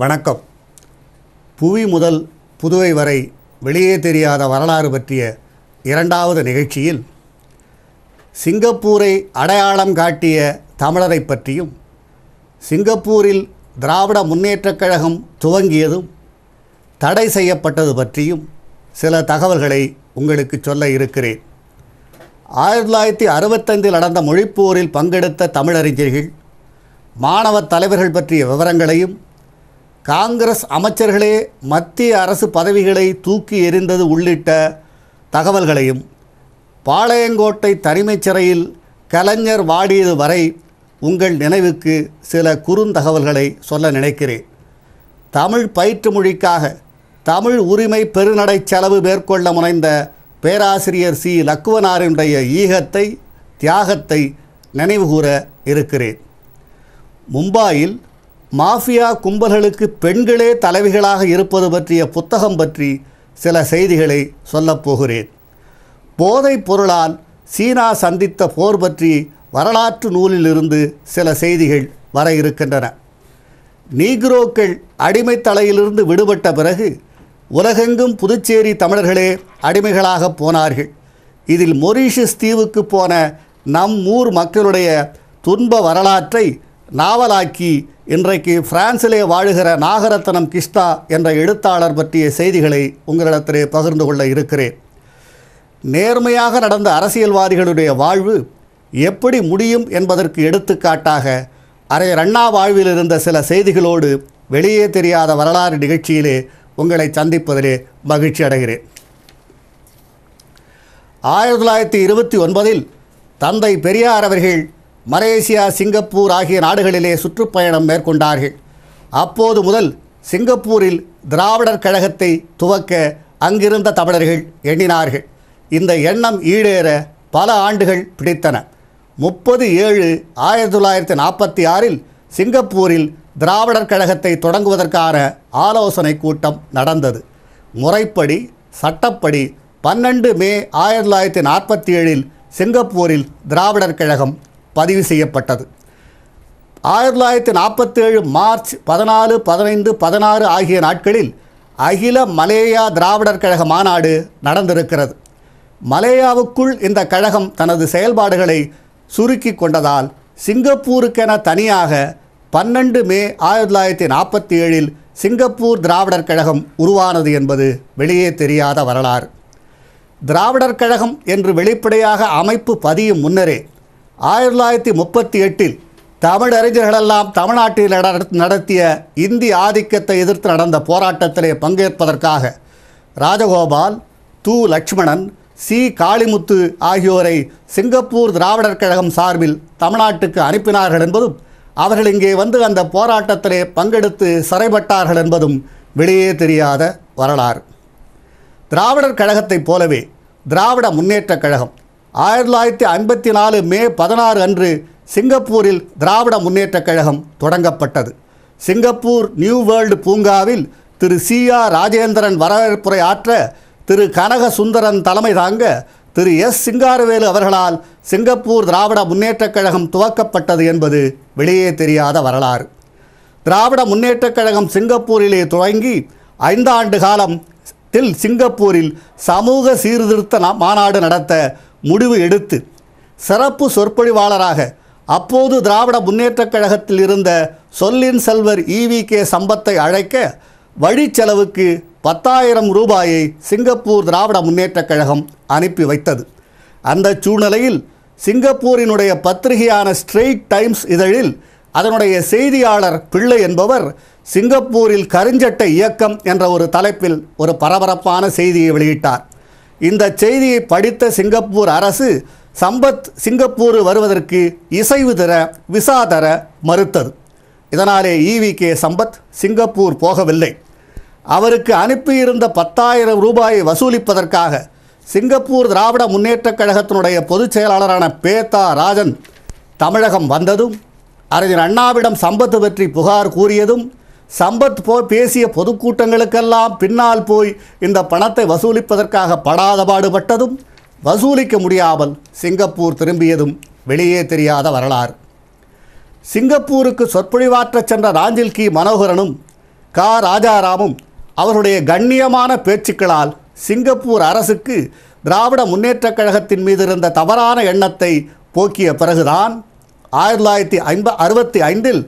வணக்கம் புவி முதல் புதுவை வரை வெளியே தெரியாத வரலாறு பற்றிய இரண்டாவது நிகழ்ச்சியில் சிங்கப்பூரை அடையாளம் காட்டிய தமிழரை பற்றியும் சிங்கப்பூரில் திராவிட முன்னேற்றக் கழகம் துவங்கியதும் தடை செய்யப்பட்டது பற்றியும் சில தகவல்களை உங்களுக்கு சொல்ல இருக்கிறேன் ஆயிரத்தி தொள்ளாயிரத்தி அறுபத்தைந்தில் நடந்த மொழிப்போரில் பங்கெடுத்த தமிழறிஞர்கள் மாணவ தலைவர்கள் பற்றிய விவரங்களையும் காங்கிரஸ் அமைச்சர்களே மத்திய அரசு பதவிகளை தூக்கி எறிந்தது உள்ளிட்ட தகவல்களையும் பாளையங்கோட்டை தனிமைச் சிறையில் கலைஞர் வாடியது வரை உங்கள் நினைவுக்கு சில குறுந்தகவல்களை சொல்ல நினைக்கிறேன் தமிழ் பயிற்று மொழிக்காக தமிழ் உரிமை பெருநடை செலவு மேற்கொள்ள முனைந்த பேராசிரியர் சி லக்குவனாரினுடைய ஈகத்தை தியாகத்தை நினைவுகூர இருக்கிறேன் மும்பாயில் மாஃபியா கும்பல்களுக்கு பெண்களே தலைவிகளாக இருப்பது பற்றிய புத்தகம் பற்றி சில செய்திகளை சொல்லப்போகிறேன் போதைப் பொருளால் சீனா சந்தித்த போர் பற்றி வரலாற்று நூலிலிருந்து சில செய்திகள் வர இருக்கின்றன நீக்ரோக்கள் அடிமைத்தலையிலிருந்து விடுபட்ட பிறகு உலகெங்கும் புதுச்சேரி தமிழர்களே அடிமைகளாக போனார்கள் இதில் மொரீஷியஸ் தீவுக்கு போன நம் ஊர் மக்களுடைய துன்ப வரலாற்றை நாவலாக்கி இன்றைக்கு பிரான்சிலே வாழுகிற நாகரத்னம் கிஷ்தா என்ற எழுத்தாளர் பற்றிய செய்திகளை உங்களிடத்திலே பகிர்ந்து கொள்ள இருக்கிறேன் நேர்மையாக நடந்த அரசியல்வாதிகளுடைய வாழ்வு எப்படி முடியும் என்பதற்கு எடுத்துக்காட்டாக அரை ரண்ணா வாழ்வில் இருந்த சில செய்திகளோடு வெளியே தெரியாத வரலாறு நிகழ்ச்சியிலே உங்களை சந்திப்பதிலே மகிழ்ச்சி அடைகிறேன் ஆயிரத்தி தொள்ளாயிரத்தி இருபத்தி ஒன்பதில் தந்தை பெரியார் அவர்கள் மலேசியா சிங்கப்பூர் ஆகிய நாடுகளிலே சுற்றுப்பயணம் மேற்கொண்டார்கள் அப்போது முதல் சிங்கப்பூரில் திராவிடர் கழகத்தை துவக்க அங்கிருந்த தமிழர்கள் எண்ணினார்கள் இந்த எண்ணம் ஈடேற பல ஆண்டுகள் பிடித்தன முப்பது ஏழு ஆயிரத்தி தொள்ளாயிரத்தி நாற்பத்தி ஆறில் சிங்கப்பூரில் திராவிடர் கழகத்தை தொடங்குவதற்கான ஆலோசனை கூட்டம் நடந்தது முறைப்படி சட்டப்படி பன்னெண்டு மே ஆயிரத்தி தொள்ளாயிரத்தி நாற்பத்தி ஏழில் சிங்கப்பூரில் திராவிடர் கழகம் பதிவு செய்யப்பட்டது ஆயிரத்தி தொள்ளாயிரத்தி நாற்பத்தேழு மார்ச் பதினாலு பதினைந்து பதினாறு ஆகிய நாட்களில் அகில மலேயா திராவிடர் கழக மாநாடு நடந்திருக்கிறது மலேயாவுக்குள் இந்த கழகம் தனது செயல்பாடுகளை சுருக்கி கொண்டதால் சிங்கப்பூருக்கென தனியாக பன்னெண்டு மே ஆயிரத்தி தொள்ளாயிரத்தி நாற்பத்தி ஏழில் சிங்கப்பூர் திராவிடர் கழகம் உருவானது என்பது வெளியே தெரியாத வரலாறு திராவிடர் கழகம் என்று வெளிப்படையாக அமைப்பு பதியும் முன்னரே ஆயிரத்தி தொள்ளாயிரத்தி முப்பத்தி எட்டில் தமிழ் அறிஞர்களெல்லாம் தமிழ்நாட்டில் நடத்திய இந்தி ஆதிக்கத்தை எதிர்த்து நடந்த போராட்டத்திலே பங்கேற்பதற்காக ராஜகோபால் து லட்சுமணன் சி காளிமுத்து ஆகியோரை சிங்கப்பூர் திராவிடர் கழகம் சார்பில் தமிழ்நாட்டுக்கு அனுப்பினார்கள் என்பதும் அவர்கள் இங்கே வந்து அந்த போராட்டத்திலே பங்கெடுத்து சிறைப்பட்டார்கள் என்பதும் வெளியே தெரியாத வரலாறு திராவிடர் கழகத்தைப் போலவே திராவிட முன்னேற்றக் கழகம் ஆயிரத்தி தொள்ளாயிரத்தி ஐம்பத்தி நாலு மே பதினாறு அன்று சிங்கப்பூரில் திராவிட முன்னேற்றக் கழகம் தொடங்கப்பட்டது சிங்கப்பூர் நியூ வேர்ல்டு பூங்காவில் திரு சி ஆர் ராஜேந்திரன் வரவேற்புரை ஆற்ற திரு கனக சுந்தரன் தலைமை தாங்க திரு எஸ் சிங்காரவேலு அவர்களால் சிங்கப்பூர் திராவிட முன்னேற்றக் கழகம் துவக்கப்பட்டது என்பது வெளியே தெரியாத வரலாறு திராவிட முன்னேற்றக் கழகம் சிங்கப்பூரிலே துவங்கி ஐந்தாண்டு காலம் தில் சிங்கப்பூரில் சமூக சீர்திருத்த மாநாடு நடத்த முடிவு எடுத்து சிறப்பு சொற்பொழிவாளராக அப்போது திராவிட முன்னேற்றக் கழகத்தில் இருந்த சொல்லின் செல்வர் இவி கே சம்பத்தை அழைக்க வழி செலவுக்கு பத்தாயிரம் ரூபாயை சிங்கப்பூர் திராவிட முன்னேற்றக் கழகம் அனுப்பி வைத்தது அந்த சூழ்நிலையில் சிங்கப்பூரினுடைய பத்திரிகையான ஸ்ட்ரெயிட் டைம்ஸ் இதழில் அதனுடைய செய்தியாளர் பிள்ளை என்பவர் சிங்கப்பூரில் கருஞ்சட்டை இயக்கம் என்ற ஒரு தலைப்பில் ஒரு பரபரப்பான செய்தியை வெளியிட்டார் இந்த செய்தியை படித்த சிங்கப்பூர் அரசு சம்பத் சிங்கப்பூர் வருவதற்கு இசைவு தர விசா தர மறுத்தது இதனாலே E V e K Sampath Singapore போகவில்லை அவருக்கு அனுப்பியிருந்த பத்தாயிரம் ரூபாயை வசூலிப்பதற்காக சிங்கப்பூர் திராவிட முன்னேற்றக் கழகத்தினுடைய பொதுச் செயலாளரான பேத்தா ராஜன் தமிழகம் வந்ததும் அறிஞர் அண்ணாவிடம் சம்பத்து பற்றி புகார் கூறியதும் சம்பத் போ பேசிய பொதுக்கூட்டங்களுக்கெல்லாம் பின்னால் போய் இந்த பணத்தை வசூலிப்பதற்காக படாத பாடுபட்டதும் வசூலிக்க முடியாமல் சிங்கப்பூர் திரும்பியதும் வெளியே தெரியாத வரலாறு சிங்கப்பூருக்கு சொற்பொழிவாற்றச் சென்ற ராஞ்சில் கி மனோகரனும் கா ராஜாராமும் அவருடைய கண்ணியமான பேச்சுக்களால் சிங்கப்பூர் அரசுக்கு திராவிட முன்னேற்றக் கழகத்தின் மீது இருந்த தவறான எண்ணத்தை போக்கிய பிறகுதான் ஆயிரத்தி தொள்ளாயிரத்தி ஐம்ப அறுபத்தி ஐந்தில்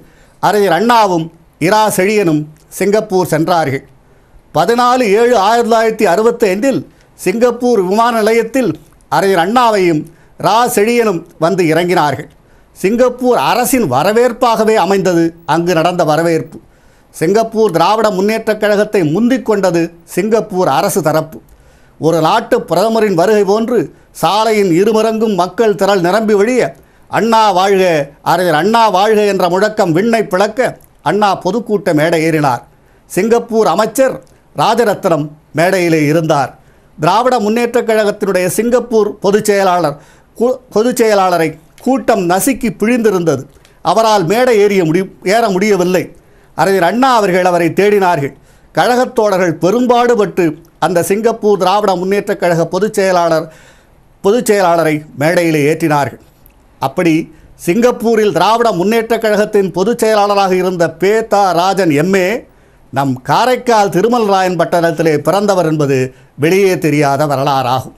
அறிஞர் அண்ணாவும் இரா செழியனும் சிங்கப்பூர் சென்றார்கள் பதினாலு ஏழு ஆயிரத்தி தொள்ளாயிரத்தி அறுபத்தைந்தில் சிங்கப்பூர் விமான நிலையத்தில் அறிஞர் அண்ணாவையும் ரா செழியனும் வந்து இறங்கினார்கள் சிங்கப்பூர் அரசின் வரவேற்பாகவே அமைந்தது அங்கு நடந்த வரவேற்பு சிங்கப்பூர் திராவிட முன்னேற்றக் கழகத்தை முந்திக் கொண்டது சிங்கப்பூர் அரசு தரப்பு ஒரு நாட்டு பிரதமரின் வருகை போன்று சாலையின் இருமரங்கும் மக்கள் திரள் நிரம்பி வழிய அண்ணா வாழ்க அறிஞர் அண்ணா வாழ்க என்ற முழக்கம் விண்ணை பிளக்க அண்ணா பொதுக்கூட்ட மேடை ஏறினார் சிங்கப்பூர் அமைச்சர் ராஜரத்னம் மேடையிலே இருந்தார் திராவிட முன்னேற்றக் கழகத்தினுடைய சிங்கப்பூர் பொதுச் செயலாளர் பொதுச் செயலாளரை கூட்டம் நசுக்கி பிழிந்திருந்தது அவரால் மேடை ஏறிய முடி ஏற முடியவில்லை அறிஞர் அண்ணா அவர்கள் அவரை தேடினார்கள் கழகத்தோடர்கள் பெரும்பாடுபட்டு அந்த சிங்கப்பூர் திராவிட முன்னேற்றக் கழக பொதுச் செயலாளர் பொதுச் செயலாளரை மேடையிலே ஏற்றினார்கள் அப்படி சிங்கப்பூரில் திராவிட முன்னேற்றக் கழகத்தின் பொதுச் செயலாளராக இருந்த பேதா ராஜன் எம்ஏ நம் காரைக்கால் திருமல் ராயன் பட்டணத்திலே பிறந்தவர் என்பது வெளியே தெரியாத வரலாறாகும்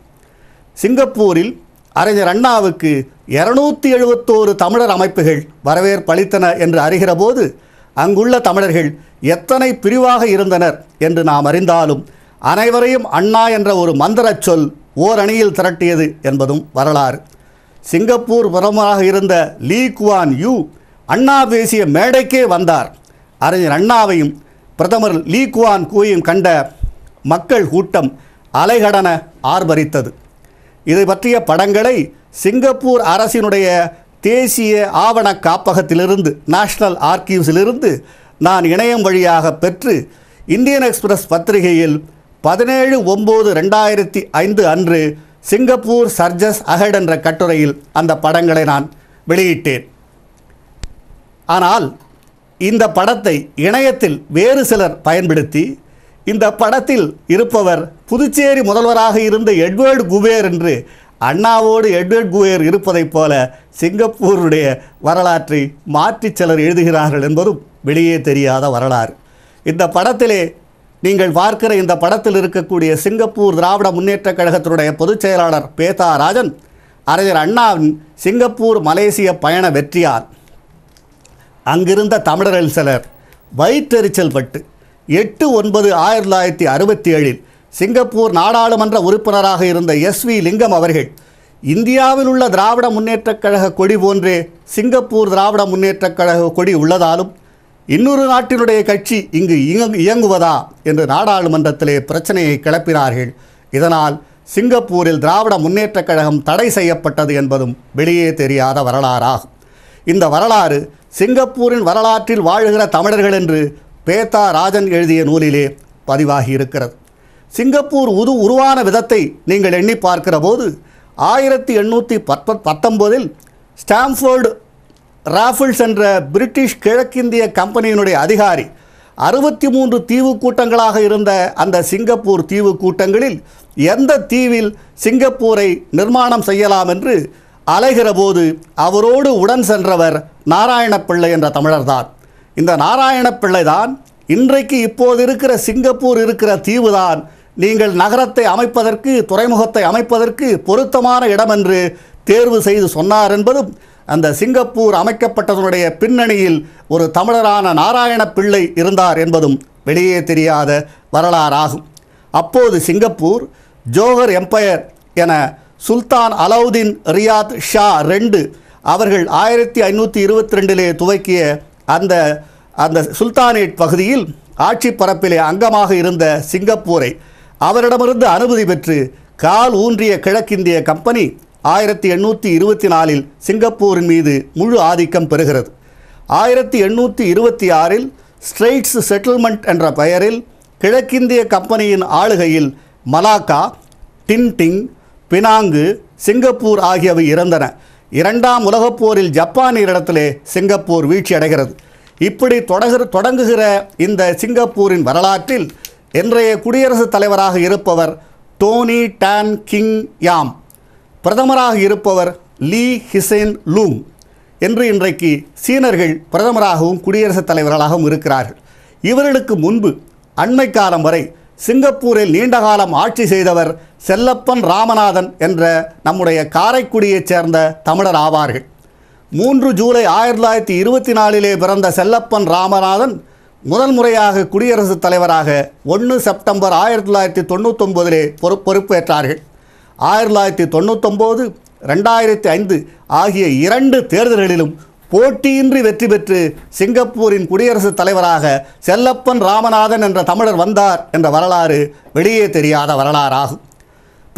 சிங்கப்பூரில் அறிஞர் அண்ணாவுக்கு இருநூத்தி எழுபத்தோரு தமிழர் அமைப்புகள் வரவேற்பளித்தன என்று அறிகிற போது அங்குள்ள தமிழர்கள் எத்தனை பிரிவாக இருந்தனர் என்று நாம் அறிந்தாலும் அனைவரையும் அண்ணா என்ற ஒரு மந்திரச் சொல் ஓரணியில் திரட்டியது என்பதும் வரலாறு சிங்கப்பூர் பிரதமராக இருந்த லீ குவான் யூ அண்ணா பேசிய மேடைக்கே வந்தார் அறிஞர் அண்ணாவையும் பிரதமர் லீ குவான் கூயும் கண்ட மக்கள் கூட்டம் அலைகடன ஆர்ப்பரித்தது இதை பற்றிய படங்களை சிங்கப்பூர் அரசினுடைய தேசிய ஆவண காப்பகத்திலிருந்து நேஷனல் ஆர்கீவ்ஸிலிருந்து நான் இணையம் வழியாக பெற்று இந்தியன் எக்ஸ்பிரஸ் பத்திரிகையில் பதினேழு ஒம்பது ரெண்டாயிரத்தி ஐந்து அன்று சிங்கப்பூர் சர்ஜஸ் அகட் என்ற கட்டுரையில் அந்த படங்களை நான் வெளியிட்டேன் ஆனால் இந்த படத்தை இணையத்தில் வேறு சிலர் பயன்படுத்தி இந்த படத்தில் இருப்பவர் புதுச்சேரி முதல்வராக இருந்த எட்வர்டு குபேர் என்று அண்ணாவோடு எட்வர்டு குவேர் இருப்பதைப் போல சிங்கப்பூருடைய வரலாற்றை மாற்றி சிலர் எழுதுகிறார்கள் என்பதும் வெளியே தெரியாத வரலாறு இந்த படத்திலே நீங்கள் பார்க்கிற இந்த படத்தில் இருக்கக்கூடிய சிங்கப்பூர் திராவிட முன்னேற்ற கழகத்தினுடைய பொதுச் செயலாளர் பேதா ராஜன் அறிஞர் அண்ணாவின் சிங்கப்பூர் மலேசிய பயண வெற்றியார் அங்கிருந்த தமிழரில் சிலர் வயிற்றெரிச்சல் பட்டு எட்டு ஒன்பது ஆயிரத்தி தொள்ளாயிரத்தி அறுபத்தி ஏழில் சிங்கப்பூர் நாடாளுமன்ற உறுப்பினராக இருந்த எஸ் வி லிங்கம் அவர்கள் இந்தியாவில் உள்ள திராவிட முன்னேற்றக் கழக கொடி போன்றே சிங்கப்பூர் திராவிட முன்னேற்றக் கழக கொடி உள்ளதாலும் இன்னொரு நாட்டினுடைய கட்சி இங்கு இயங்குவதா என்று நாடாளுமன்றத்திலே பிரச்சனையை கிளப்பினார்கள் இதனால் சிங்கப்பூரில் திராவிட முன்னேற்றக் கழகம் தடை செய்யப்பட்டது என்பதும் வெளியே தெரியாத வரலாறாகும் இந்த வரலாறு சிங்கப்பூரின் வரலாற்றில் வாழ்கிற தமிழர்கள் என்று பேத்தா ராஜன் எழுதிய நூலிலே பதிவாகி இருக்கிறது சிங்கப்பூர் உது உருவான விதத்தை நீங்கள் எண்ணி பார்க்கிற போது ஆயிரத்தி எண்ணூற்றி பத்தொன்பதில் பத்தொம்போதில் ஸ்டாம்ஃபோர்டு ராஃபிள்ஸ் என்ற பிரிட்டிஷ் கிழக்கிந்திய கம்பெனியினுடைய அதிகாரி அறுபத்தி மூன்று தீவு கூட்டங்களாக இருந்த அந்த சிங்கப்பூர் தீவு கூட்டங்களில் எந்த தீவில் சிங்கப்பூரை நிர்மாணம் செய்யலாம் என்று அலைகிற போது அவரோடு உடன் சென்றவர் நாராயணப்பிள்ளை என்ற தமிழர்தான் இந்த நாராயணப்பிள்ளை தான் இன்றைக்கு இப்போது இருக்கிற சிங்கப்பூர் இருக்கிற தீவுதான் நீங்கள் நகரத்தை அமைப்பதற்கு துறைமுகத்தை அமைப்பதற்கு பொருத்தமான இடம் என்று தேர்வு செய்து சொன்னார் என்பதும் அந்த சிங்கப்பூர் அமைக்கப்பட்டதனுடைய பின்னணியில் ஒரு தமிழரான நாராயண பிள்ளை இருந்தார் என்பதும் வெளியே தெரியாத வரலாறாகும் அப்போது சிங்கப்பூர் ஜோஹர் எம்பையர் என சுல்தான் அலவுதீன் ரியாத் ஷா ரெண்டு அவர்கள் ஆயிரத்தி ஐநூற்றி இருபத்தி ரெண்டிலே துவக்கிய அந்த அந்த சுல்தானேட் பகுதியில் ஆட்சி பரப்பிலே அங்கமாக இருந்த சிங்கப்பூரை அவரிடமிருந்து அனுமதி பெற்று கால் ஊன்றிய கிழக்கிந்திய கம்பெனி ஆயிரத்தி எண்ணூற்றி இருபத்தி நாலில் சிங்கப்பூரின் மீது முழு ஆதிக்கம் பெறுகிறது ஆயிரத்தி எண்ணூற்றி இருபத்தி ஆறில் ஸ்ட்ரெய்ட்ஸ் செட்டில்மெண்ட் என்ற பெயரில் கிழக்கிந்திய கம்பெனியின் ஆளுகையில் மலாக்கா டின்டிங் பினாங்கு சிங்கப்பூர் ஆகியவை இறந்தன இரண்டாம் உலகப் போரில் ஜப்பானியரிடத்திலே சிங்கப்பூர் வீழ்ச்சி அடைகிறது இப்படி தொடகு தொடங்குகிற இந்த சிங்கப்பூரின் வரலாற்றில் இன்றைய குடியரசுத் தலைவராக இருப்பவர் டோனி டான் கிங் யாம் பிரதமராக இருப்பவர் லீ ஹிசேன் லூங் என்று இன்றைக்கு சீனர்கள் பிரதமராகவும் குடியரசுத் தலைவர்களாகவும் இருக்கிறார்கள் இவர்களுக்கு முன்பு அண்மை காலம் வரை சிங்கப்பூரில் நீண்டகாலம் ஆட்சி செய்தவர் செல்லப்பன் ராமநாதன் என்ற நம்முடைய காரைக்குடியைச் சேர்ந்த தமிழர் ஆவார்கள் மூன்று ஜூலை ஆயிரத்தி தொள்ளாயிரத்தி இருபத்தி நாலிலே பிறந்த செல்லப்பன் ராமநாதன் முதல் முறையாக குடியரசுத் தலைவராக ஒன்று செப்டம்பர் ஆயிரத்தி தொள்ளாயிரத்தி தொண்ணூத்தொம்பதிலே பொறுப்பேற்றார்கள் ஆயிரத்தி தொள்ளாயிரத்தி தொண்ணூத்தொம்போது ரெண்டாயிரத்தி ஐந்து ஆகிய இரண்டு தேர்தல்களிலும் போட்டியின்றி வெற்றி பெற்று சிங்கப்பூரின் குடியரசுத் தலைவராக செல்லப்பன் ராமநாதன் என்ற தமிழர் வந்தார் என்ற வரலாறு வெளியே தெரியாத வரலாறாகும்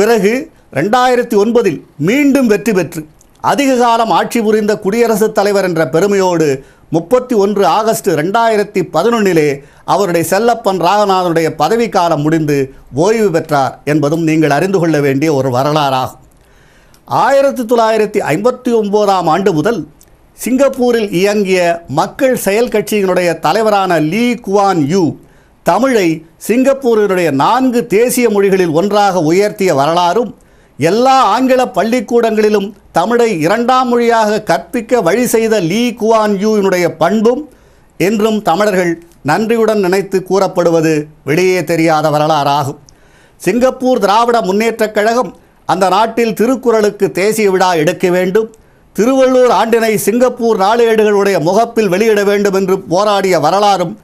பிறகு ரெண்டாயிரத்தி ஒன்பதில் மீண்டும் வெற்றி பெற்று அதிக காலம் ஆட்சி புரிந்த குடியரசுத் தலைவர் என்ற பெருமையோடு முப்பத்தி ஒன்று ஆகஸ்ட் ரெண்டாயிரத்தி பதினொன்னிலே அவருடைய செல்லப்பன் ராகநாதனுடைய பதவிக்காலம் முடிந்து ஓய்வு பெற்றார் என்பதும் நீங்கள் அறிந்து கொள்ள வேண்டிய ஒரு வரலாறாகும் ஆயிரத்தி தொள்ளாயிரத்தி ஐம்பத்தி ஒம்போதாம் ஆண்டு முதல் சிங்கப்பூரில் இயங்கிய மக்கள் செயல் கட்சியினுடைய தலைவரான லீ குவான் யூ தமிழை சிங்கப்பூரினுடைய நான்கு தேசிய மொழிகளில் ஒன்றாக உயர்த்திய வரலாறும் எல்லா ஆங்கில பள்ளிக்கூடங்களிலும் தமிழை இரண்டாம் மொழியாக கற்பிக்க வழி செய்த லீ குவான் யூனுடைய பண்பும் என்றும் தமிழர்கள் நன்றியுடன் நினைத்து கூறப்படுவது வெளியே தெரியாத வரலாறாகும் சிங்கப்பூர் திராவிட முன்னேற்றக் கழகம் அந்த நாட்டில் திருக்குறளுக்கு தேசிய விழா எடுக்க வேண்டும் திருவள்ளூர் ஆண்டினை சிங்கப்பூர் நாளேடுகளுடைய முகப்பில் வெளியிட வேண்டும் என்று போராடிய வரலாறும்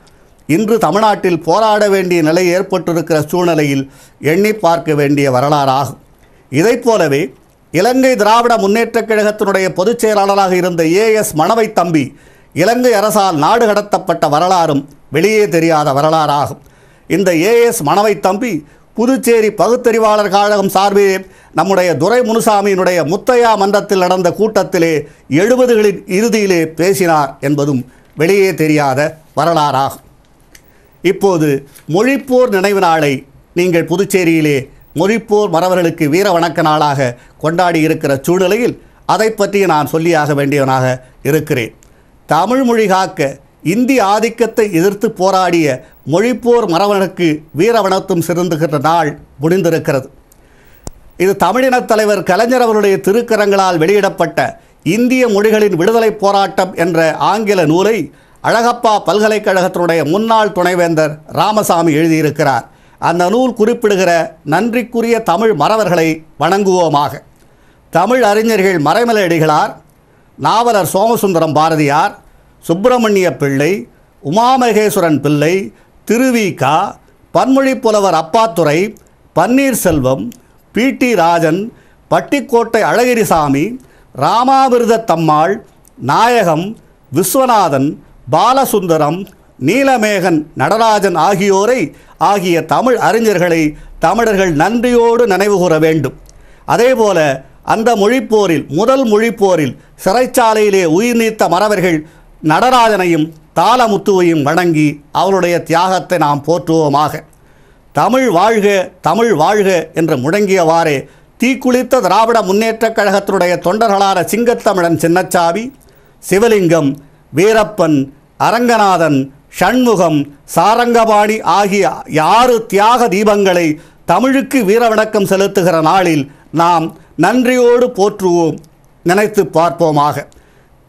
இன்று தமிழ்நாட்டில் போராட வேண்டிய நிலை ஏற்பட்டிருக்கிற சூழ்நிலையில் எண்ணி பார்க்க வேண்டிய வரலாறாகும் இதைப் போலவே இலங்கை திராவிட முன்னேற்றக் கழகத்தினுடைய பொதுச் செயலாளராக இருந்த ஏ எஸ் மணவை தம்பி இலங்கை அரசால் நாடு கடத்தப்பட்ட வரலாறும் வெளியே தெரியாத வரலாறாகும் இந்த ஏ எஸ் மணவை தம்பி புதுச்சேரி பகுத்தறிவாளர் கழகம் சார்பிலே நம்முடைய துரை முனுசாமியினுடைய முத்தையா மன்றத்தில் நடந்த கூட்டத்திலே எழுபதுகளின் இறுதியிலே பேசினார் என்பதும் வெளியே தெரியாத வரலாறாகும் இப்போது மொழிப்போர் நினைவு நாளை நீங்கள் புதுச்சேரியிலே மொழிப்போர் மறவர்களுக்கு வீர வணக்க நாளாக கொண்டாடி இருக்கிற சூழ்நிலையில் அதை பற்றி நான் சொல்லியாக வேண்டியவனாக இருக்கிறேன் தமிழ் மொழி காக்க இந்திய ஆதிக்கத்தை எதிர்த்து போராடிய மொழிப்போர் மரவனுக்கு வீரவணத்தும் சிறந்துகிற நாள் முடிந்திருக்கிறது இது தமிழினத் தலைவர் கலைஞர் அவருடைய திருக்கரங்களால் வெளியிடப்பட்ட இந்திய மொழிகளின் விடுதலை போராட்டம் என்ற ஆங்கில நூலை அழகப்பா பல்கலைக்கழகத்தினுடைய முன்னாள் துணைவேந்தர் ராமசாமி எழுதியிருக்கிறார் அந்த நூல் குறிப்பிடுகிற நன்றிக்குரிய தமிழ் மறவர்களை வணங்குவோமாக தமிழ் அறிஞர்கள் மறைமலை அடிகளார் நாவலர் சோமசுந்தரம் பாரதியார் சுப்பிரமணிய பிள்ளை உமாமகேஸ்வரன் பிள்ளை திருவிகா பன்மொழி புலவர் அப்பாத்துறை பன்னீர்செல்வம் பி டி ராஜன் பட்டிக்கோட்டை அழகிரிசாமி ராமாவிரத தம்மாள் நாயகம் விஸ்வநாதன் பாலசுந்தரம் நீலமேகன் நடராஜன் ஆகியோரை ஆகிய தமிழ் அறிஞர்களை தமிழர்கள் நன்றியோடு நினைவுகூர வேண்டும் அதேபோல அந்த மொழிப்போரில் முதல் மொழிப்போரில் சிறைச்சாலையிலே உயிர் நீத்த மறவர்கள் நடராஜனையும் தாளமுத்துவையும் வணங்கி அவருடைய தியாகத்தை நாம் போற்றுவோமாக தமிழ் வாழ்க தமிழ் வாழ்க என்று முடங்கியவாறே தீக்குளித்த திராவிட முன்னேற்றக் கழகத்தினுடைய தொண்டர்களான சிங்கத்தமிழன் சின்னச்சாவி சிவலிங்கம் வீரப்பன் அரங்கநாதன் ஷண்முகம் சாரங்கபாணி ஆகிய யாரு தியாக தீபங்களை தமிழுக்கு வீரவணக்கம் செலுத்துகிற நாளில் நாம் நன்றியோடு போற்றுவோம் நினைத்து பார்ப்போமாக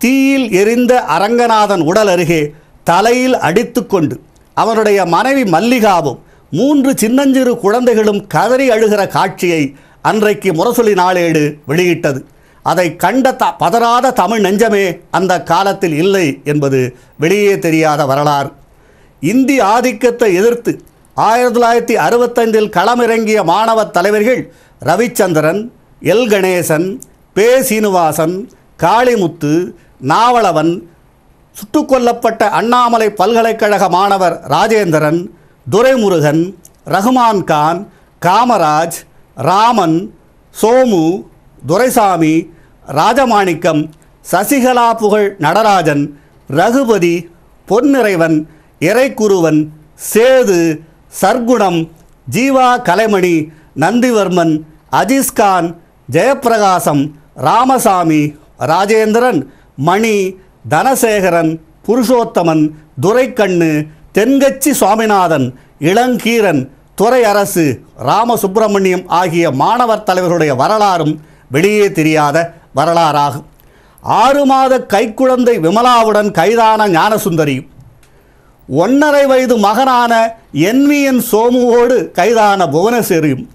தீயில் எரிந்த அரங்கநாதன் உடல் அருகே தலையில் அடித்துக்கொண்டு அவனுடைய மனைவி மல்லிகாவும் மூன்று சின்னஞ்சிறு குழந்தைகளும் கதறி அழுகிற காட்சியை அன்றைக்கு முரசொலி நாளேடு வெளியிட்டது அதை கண்ட த பதறாத தமிழ் நெஞ்சமே அந்த காலத்தில் இல்லை என்பது வெளியே தெரியாத வரலாறு இந்தி ஆதிக்கத்தை எதிர்த்து ஆயிரத்தி தொள்ளாயிரத்தி அறுபத்தைந்தில் களமிறங்கிய மாணவ தலைவர்கள் ரவிச்சந்திரன் எல் கணேசன் பே சீனிவாசன் காளிமுத்து நாவலவன் சுட்டுக்கொல்லப்பட்ட அண்ணாமலை பல்கலைக்கழக மாணவர் ராஜேந்திரன் துரைமுருகன் ரஹ்மான் கான் காமராஜ் ராமன் சோமு துரைசாமி ராஜமாணிக்கம் சசிகலா புகழ் நடராஜன் ரகுபதி பொன்னிறைவன் இறைக்குருவன் சேது சர்க்குணம் ஜீவா கலைமணி நந்திவர்மன் அஜீஸ்கான் ஜெயப்பிரகாசம் ராமசாமி ராஜேந்திரன் மணி தனசேகரன் புருஷோத்தமன் துரைக்கண்ணு தென்கச்சி சுவாமிநாதன் இளங்கீரன் துறை அரசு ராமசுப்பிரமணியம் ஆகிய மாணவர் தலைவர்களுடைய வரலாறும் வெளியே தெரியாத வரலாறாகும் ஆறு மாத கைக்குழந்தை விமலாவுடன் கைதான ஞானசுந்தரியும் ஒன்னரை வயது மகனான என்விஎன் சோமுவோடு கைதான புவனேஸ்வரியும்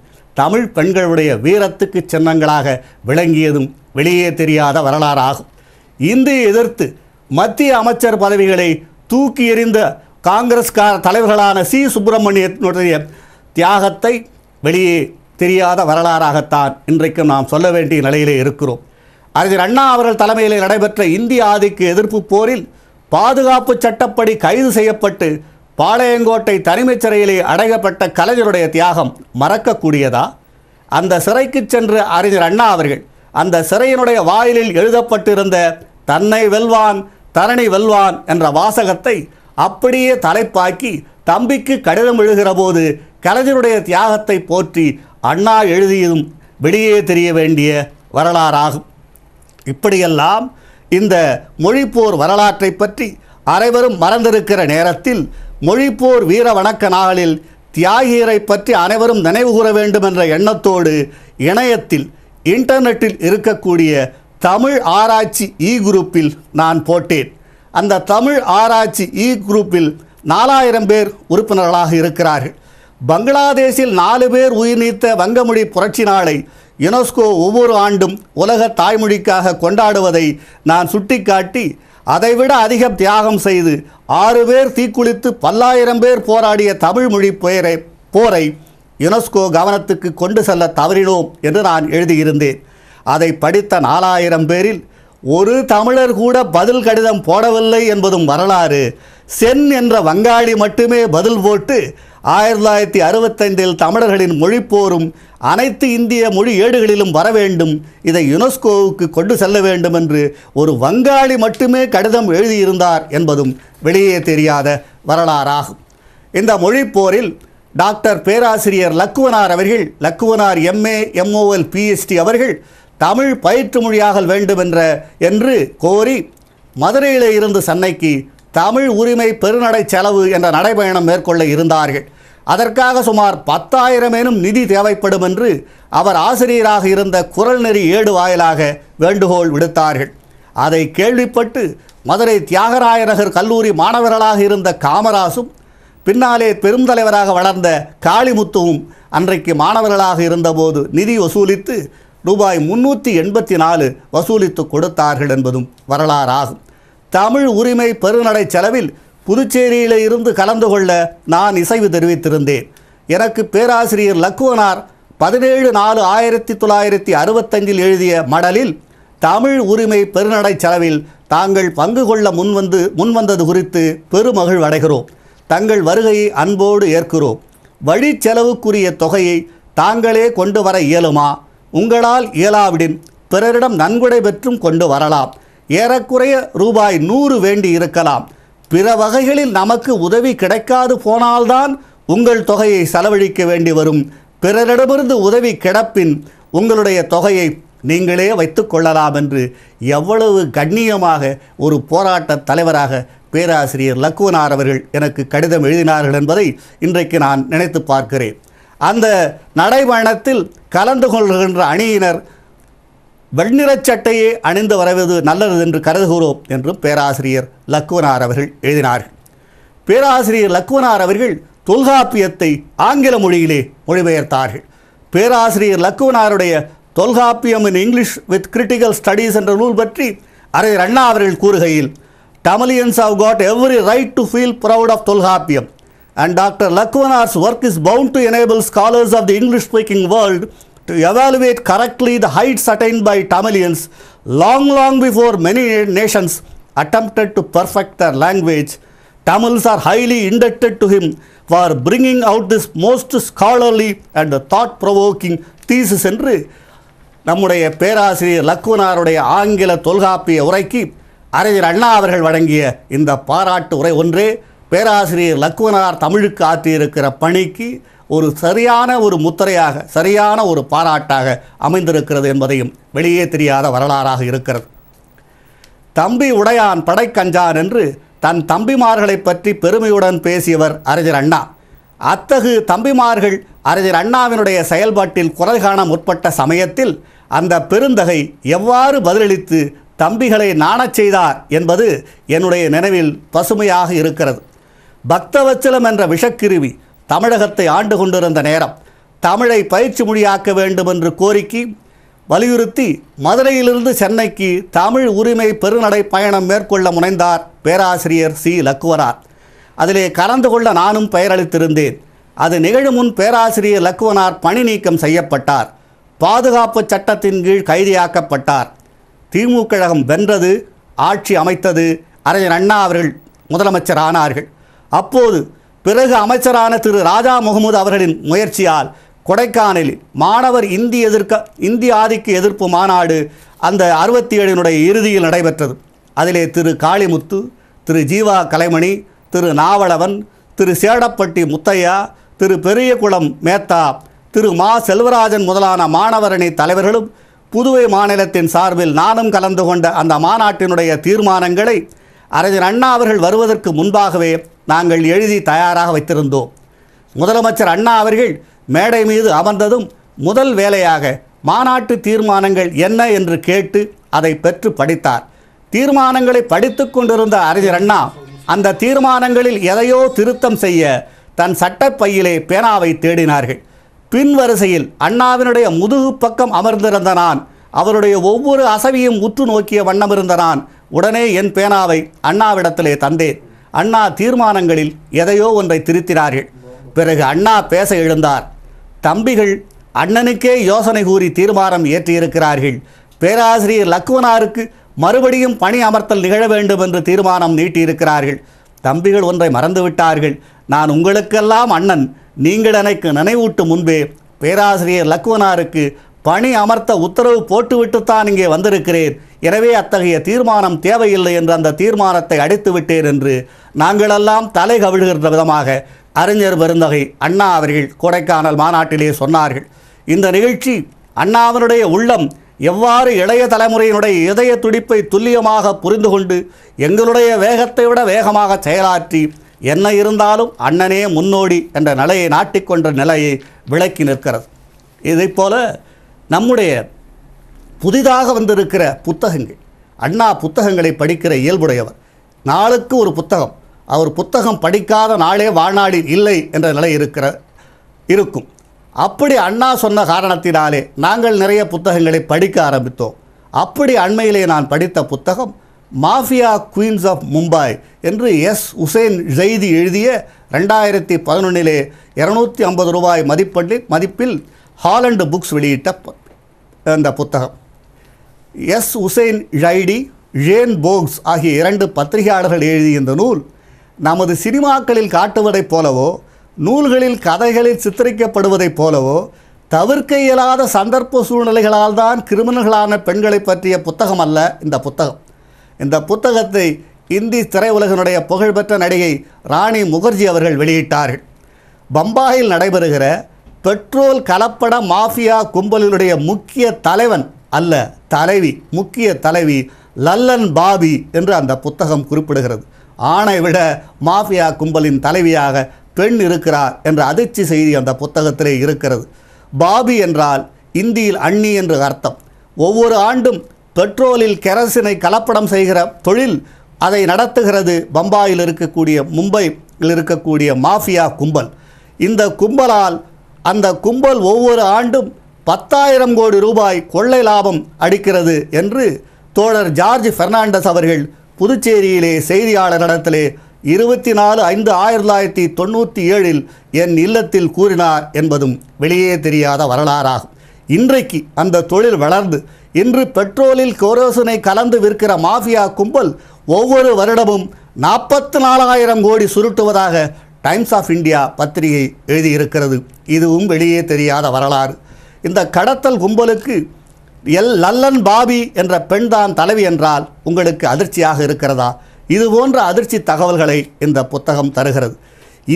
தமிழ் பெண்களுடைய வீரத்துக்கு சின்னங்களாக விளங்கியதும் வெளியே தெரியாத வரலாறாகும் இந்தியை எதிர்த்து மத்திய அமைச்சர் பதவிகளை தூக்கி எறிந்த காங்கிரஸ்கார தலைவர்களான சி சுப்பிரமணியனுடைய தியாகத்தை வெளியே தெரியாத வரலாறாகத்தான் இன்றைக்கும் நாம் சொல்ல வேண்டிய நிலையிலே இருக்கிறோம் அறிஞர் அண்ணா அவர்கள் தலைமையில் நடைபெற்ற இந்திய ஆதிக்கு எதிர்ப்பு போரில் பாதுகாப்பு சட்டப்படி கைது செய்யப்பட்டு பாளையங்கோட்டை தனிமைச் சிறையிலே அடையப்பட்ட கலைஞருடைய தியாகம் மறக்கக்கூடியதா அந்த சிறைக்கு சென்று அறிஞர் அண்ணா அவர்கள் அந்த சிறையினுடைய வாயிலில் எழுதப்பட்டிருந்த தன்னை வெல்வான் தரணி வெல்வான் என்ற வாசகத்தை அப்படியே தலைப்பாக்கி தம்பிக்கு கடிதம் எழுகிற போது கலைஞருடைய தியாகத்தை போற்றி அண்ணா எழுதியதும் வெளியே தெரிய வேண்டிய வரலாறாகும் இப்படியெல்லாம் இந்த மொழிப்போர் வரலாற்றை பற்றி அனைவரும் மறந்திருக்கிற நேரத்தில் மொழிப்போர் வீர வணக்க நாளில் தியாகியரை பற்றி அனைவரும் நினைவு கூற வேண்டும் என்ற எண்ணத்தோடு இணையத்தில் இன்டர்நெட்டில் இருக்கக்கூடிய தமிழ் ஆராய்ச்சி இ குரூப்பில் நான் போட்டேன் அந்த தமிழ் ஆராய்ச்சி இ குரூப்பில் நாலாயிரம் பேர் உறுப்பினர்களாக இருக்கிறார்கள் பங்களாதேஷில் நாலு பேர் உயிர் நீத்த வங்கமொழி புரட்சி நாளை யுனெஸ்கோ ஒவ்வொரு ஆண்டும் உலக தாய்மொழிக்காக கொண்டாடுவதை நான் சுட்டிக்காட்டி அதைவிட அதிக தியாகம் செய்து ஆறு பேர் தீக்குளித்து பல்லாயிரம் பேர் போராடிய தமிழ் மொழி பெயரை போரை யுனெஸ்கோ கவனத்துக்கு கொண்டு செல்ல தவறினோம் என்று நான் எழுதியிருந்தேன் அதை படித்த நாலாயிரம் பேரில் ஒரு தமிழர் கூட பதில் கடிதம் போடவில்லை என்பதும் வரலாறு சென் என்ற வங்காளி மட்டுமே பதில் போட்டு ஆயிரத்தி தொள்ளாயிரத்தி அறுபத்தைந்தில் தமிழர்களின் மொழிப்போரும் அனைத்து இந்திய மொழி ஏடுகளிலும் வர வேண்டும் இதை யுனெஸ்கோவுக்கு கொண்டு செல்ல வேண்டும் என்று ஒரு வங்காளி மட்டுமே கடிதம் எழுதியிருந்தார் என்பதும் வெளியே தெரியாத வரலாறாகும் இந்த மொழிப்போரில் டாக்டர் பேராசிரியர் லக்குவனார் அவர்கள் லக்குவனார் எம்ஏ எம்ஓஎல் பிஎஸ்டி அவர்கள் தமிழ் பயிற்று மொழியாகல் வேண்டும் என்ற என்று கோரி மதுரையிலே இருந்து சென்னைக்கு தமிழ் உரிமை பெருநடை செலவு என்ற நடைபயணம் மேற்கொள்ள இருந்தார்கள் அதற்காக சுமார் பத்தாயிரமேனும் நிதி தேவைப்படும் என்று அவர் ஆசிரியராக இருந்த குரல் நெறி ஏடு வாயிலாக வேண்டுகோள் விடுத்தார்கள் அதை கேள்விப்பட்டு மதுரை தியாகராய நகர் கல்லூரி மாணவர்களாக இருந்த காமராசும் பின்னாலே பெருந்தலைவராக வளர்ந்த காளிமுத்துவும் அன்றைக்கு மாணவர்களாக இருந்தபோது நிதி வசூலித்து ரூபாய் முன்னூற்றி எண்பத்தி நாலு வசூலித்து கொடுத்தார்கள் என்பதும் வரலாறாகும் தமிழ் உரிமை பெருநடை செலவில் புதுச்சேரியில் இருந்து கலந்து கொள்ள நான் இசைவு தெரிவித்திருந்தேன் எனக்கு பேராசிரியர் லக்குவனார் பதினேழு நாலு ஆயிரத்தி தொள்ளாயிரத்தி அறுபத்தஞ்சில் எழுதிய மடலில் தமிழ் உரிமை பெருநடை செலவில் தாங்கள் பங்கு கொள்ள முன்வந்து முன்வந்தது குறித்து பெருமகிழ் அடைகிறோம் தங்கள் வருகையை அன்போடு ஏற்கிறோம் வழி செலவுக்குரிய தொகையை தாங்களே கொண்டு வர இயலுமா உங்களால் இயலாவிடின் பிறரிடம் நன்கொடை பெற்றும் கொண்டு வரலாம் ஏறக்குறைய ரூபாய் நூறு வேண்டி இருக்கலாம் பிற வகைகளில் நமக்கு உதவி கிடைக்காது போனால்தான் உங்கள் தொகையை செலவழிக்க வேண்டி வரும் பிறரிடமிருந்து உதவி கிடப்பின் உங்களுடைய தொகையை நீங்களே வைத்து கொள்ளலாம் என்று எவ்வளவு கண்ணியமாக ஒரு போராட்ட தலைவராக பேராசிரியர் லக்குவனார் அவர்கள் எனக்கு கடிதம் எழுதினார்கள் என்பதை இன்றைக்கு நான் நினைத்து பார்க்கிறேன் அந்த நடைபயணத்தில் கலந்து கொள்கின்ற அணியினர் வெண்ணிறச் சட்டையை அணிந்து வரவது நல்லது என்று கருதுகிறோம் என்றும் பேராசிரியர் லக்குவனார் அவர்கள் எழுதினார்கள் பேராசிரியர் லக்குவனார் அவர்கள் தொல்காப்பியத்தை ஆங்கில மொழியிலே மொழிபெயர்த்தார்கள் பேராசிரியர் லக்குவனாருடைய Tholkappiyam in English with critical studies என்ற நூல் பற்றி அறிஞர் அண்ணா அவர்கள் கூறுகையில் Tamilians have got every right to feel proud of Tholkappiyam and doctor Lakkuvanar's work is bound to enable scholars of the English speaking world to evaluate correctly the heights attained by Tamilians long, long before many nations attempted to perfect their language. Tamils are highly indebted to him for bringing out this most scholarly and thought provoking thesis என்று நம்முடைய பேராசிரியர் லக்குனாருடைய ஆங்கில தொல்காப்பிய உரைக்கு அறிஞர் அண்ணா அவர்கள் வழங்கிய இந்த பாராட்டு உரை ஒன்றே பேராசிரியர் லக்குவனார் தமிழுக்கு ஆற்றியிருக்கிற பணிக்கு ஒரு சரியான ஒரு முத்திரையாக சரியான ஒரு பாராட்டாக அமைந்திருக்கிறது என்பதையும் வெளியே தெரியாத வரலாறாக இருக்கிறது தம்பி உடையான் படைக்கஞ்சான் என்று தன் தம்பிமார்களை பற்றி பெருமையுடன் பேசியவர் அறிஞர் அண்ணா அத்தகு தம்பிமார்கள் அறிஞர் அண்ணாவினுடைய செயல்பாட்டில் குரல் காண முற்பட்ட சமயத்தில் அந்த பெருந்தகை எவ்வாறு பதிலளித்து தம்பிகளை நாணச் செய்தார் என்பது என்னுடைய நினைவில் பசுமையாக இருக்கிறது பக்தவச்சலம் என்ற விஷக்கிருவி தமிழகத்தை ஆண்டு கொண்டிருந்த நேரம் தமிழை பயிற்சி மொழியாக்க வேண்டும் என்று கோரிக்கை வலியுறுத்தி மதுரையிலிருந்து சென்னைக்கு தமிழ் உரிமை பெருநடை பயணம் மேற்கொள்ள முனைந்தார் பேராசிரியர் சி லக்குவனார் அதிலே கலந்து கொள்ள நானும் பெயரளித்திருந்தேன் அது நிகழும் முன் பேராசிரியர் லக்குவனார் பணி நீக்கம் செய்யப்பட்டார் பாதுகாப்பு சட்டத்தின் கீழ் கைதியாக்கப்பட்டார் திமுக கழகம் வென்றது ஆட்சி அமைத்தது அறிஞர் அண்ணா அவர்கள் முதலமைச்சர் ஆனார்கள் அப்போது பிறகு அமைச்சரான திரு ராஜா முகமது அவர்களின் முயற்சியால் கொடைக்கானலில் மாணவர் இந்தி எதிர்க்க இந்தி ஆதிக்கு எதிர்ப்பு மாநாடு அந்த அறுபத்தி ஏழினுடைய இறுதியில் நடைபெற்றது அதிலே திரு காளிமுத்து திரு ஜீவா கலைமணி திரு நாவளவன் திரு சேடப்பட்டி முத்தையா திரு பெரியகுளம் மேத்தா திரு மா செல்வராஜன் முதலான மாணவரணி தலைவர்களும் புதுவை மாநிலத்தின் சார்பில் நானும் கலந்து கொண்ட அந்த மாநாட்டினுடைய தீர்மானங்களை அறிஞர் அண்ணா அவர்கள் வருவதற்கு முன்பாகவே நாங்கள் எழுதி தயாராக வைத்திருந்தோம் முதலமைச்சர் அண்ணா அவர்கள் மேடை மீது அமர்ந்ததும் முதல் வேலையாக மாநாட்டு தீர்மானங்கள் என்ன என்று கேட்டு அதை பெற்று படித்தார் தீர்மானங்களை படித்து கொண்டிருந்த அறிஞர் அண்ணா அந்த தீர்மானங்களில் எதையோ திருத்தம் செய்ய தன் சட்டப்பையிலே பேனாவை தேடினார்கள் பின் வரிசையில் அண்ணாவினுடைய முதுகு பக்கம் அமர்ந்திருந்த நான் அவருடைய ஒவ்வொரு அசவியும் உற்று நோக்கிய வண்ணம் இருந்த நான் உடனே என் பேனாவை அண்ணாவிடத்திலே தந்தேன் அண்ணா தீர்மானங்களில் எதையோ ஒன்றை திருத்தினார்கள் பிறகு அண்ணா பேச எழுந்தார் தம்பிகள் அண்ணனுக்கே யோசனை கூறி தீர்மானம் ஏற்றியிருக்கிறார்கள் பேராசிரியர் லக்குவனாருக்கு மறுபடியும் பணி அமர்த்தல் நிகழ வேண்டும் என்று தீர்மானம் நீட்டியிருக்கிறார்கள் தம்பிகள் ஒன்றை மறந்துவிட்டார்கள் நான் உங்களுக்கெல்லாம் அண்ணன் நீங்கள் எனக்கு நினைவூட்டும் முன்பே பேராசிரியர் லக்குவனாருக்கு பணி அமர்த்த உத்தரவு போட்டுவிட்டுத்தான் இங்கே வந்திருக்கிறேன் எனவே அத்தகைய தீர்மானம் தேவையில்லை என்று அந்த தீர்மானத்தை அடித்து விட்டேன் என்று நாங்களெல்லாம் தலை கவிழ்கின்ற விதமாக அறிஞர் பெருந்தகை அண்ணா அவர்கள் கொடைக்கானல் மாநாட்டிலே சொன்னார்கள் இந்த நிகழ்ச்சி அண்ணாவினுடைய உள்ளம் எவ்வாறு இளைய தலைமுறையினுடைய இதய துடிப்பை துல்லியமாக புரிந்து கொண்டு எங்களுடைய வேகத்தை விட வேகமாக செயலாற்றி என்ன இருந்தாலும் அண்ணனே முன்னோடி என்ற நிலையை நாட்டிக்கொண்ட நிலையை விளக்கி நிற்கிறது இதைப்போல நம்முடைய புதிதாக வந்திருக்கிற புத்தகங்கள் அண்ணா புத்தகங்களை படிக்கிற இயல்புடையவர் நாளுக்கு ஒரு புத்தகம் அவர் புத்தகம் படிக்காத நாளே வாழ்நாளில் இல்லை என்ற நிலை இருக்கிற இருக்கும் அப்படி அண்ணா சொன்ன காரணத்தினாலே நாங்கள் நிறைய புத்தகங்களை படிக்க ஆரம்பித்தோம் அப்படி அண்மையிலே நான் படித்த புத்தகம் மாஃபியா குயின்ஸ் ஆஃப் மும்பாய் என்று எஸ் உசேன் ஜெய்தி எழுதிய ரெண்டாயிரத்தி பதினொன்றிலே இரநூத்தி ஐம்பது ரூபாய் மதிப்பள்ளி மதிப்பில் ஹாலண்டு புக்ஸ் வெளியிட்ட இந்த புத்தகம் எஸ் உசைன் ழைடி ஜேன் போக்ஸ் ஆகிய இரண்டு பத்திரிகையாளர்கள் எழுதிய இந்த நூல் நமது சினிமாக்களில் காட்டுவதைப் போலவோ நூல்களில் கதைகளில் சித்தரிக்கப்படுவதைப் போலவோ தவிர்க்க இயலாத சந்தர்ப்ப சூழ்நிலைகளால் தான் கிரிமினல்களான பெண்களை பற்றிய புத்தகம் அல்ல இந்த புத்தகம் இந்த புத்தகத்தை இந்தி திரையுலகினுடைய புகழ்பெற்ற நடிகை ராணி முகர்ஜி அவர்கள் வெளியிட்டார்கள் பம்பாயில் நடைபெறுகிற பெட்ரோல் கலப்பட மாஃபியா கும்பல்களுடைய முக்கிய தலைவன் அல்ல தலைவி முக்கிய தலைவி லல்லன் பாபி என்று அந்த புத்தகம் குறிப்பிடுகிறது ஆணை விட மாஃபியா கும்பலின் தலைவியாக பெண் இருக்கிறார் என்ற அதிர்ச்சி செய்தி அந்த புத்தகத்திலே இருக்கிறது பாபி என்றால் இந்தியில் அண்ணி என்று அர்த்தம் ஒவ்வொரு ஆண்டும் பெட்ரோலில் கெரசினை கலப்படம் செய்கிற தொழில் அதை நடத்துகிறது பம்பாயில் இருக்கக்கூடிய மும்பையில் இருக்கக்கூடிய மாஃபியா கும்பல் இந்த கும்பலால் அந்த கும்பல் ஒவ்வொரு ஆண்டும் பத்தாயிரம் கோடி ரூபாய் கொள்ளை லாபம் அடிக்கிறது என்று தோழர் ஜார்ஜ் பெர்னாண்டஸ் அவர்கள் புதுச்சேரியிலே செய்தியாளர் செய்தியாளரிடத்திலே இருபத்தி நாலு ஐந்து ஆயிரத்தி தொள்ளாயிரத்தி தொண்ணூற்றி ஏழில் என் இல்லத்தில் கூறினார் என்பதும் வெளியே தெரியாத வரலாறாகும் இன்றைக்கு அந்த தொழில் வளர்ந்து இன்று பெட்ரோலில் கோரோசனை கலந்து விற்கிற மாஃபியா கும்பல் ஒவ்வொரு வருடமும் நாற்பத்தி நாலாயிரம் கோடி சுருட்டுவதாக டைம்ஸ் ஆஃப் இந்தியா பத்திரிகை எழுதியிருக்கிறது இதுவும் வெளியே தெரியாத வரலாறு இந்த கடத்தல் கும்பலுக்கு எல் லல்லன் பாபி என்ற பெண்தான் தலைவி என்றால் உங்களுக்கு அதிர்ச்சியாக இருக்கிறதா இது போன்ற அதிர்ச்சி தகவல்களை இந்த புத்தகம் தருகிறது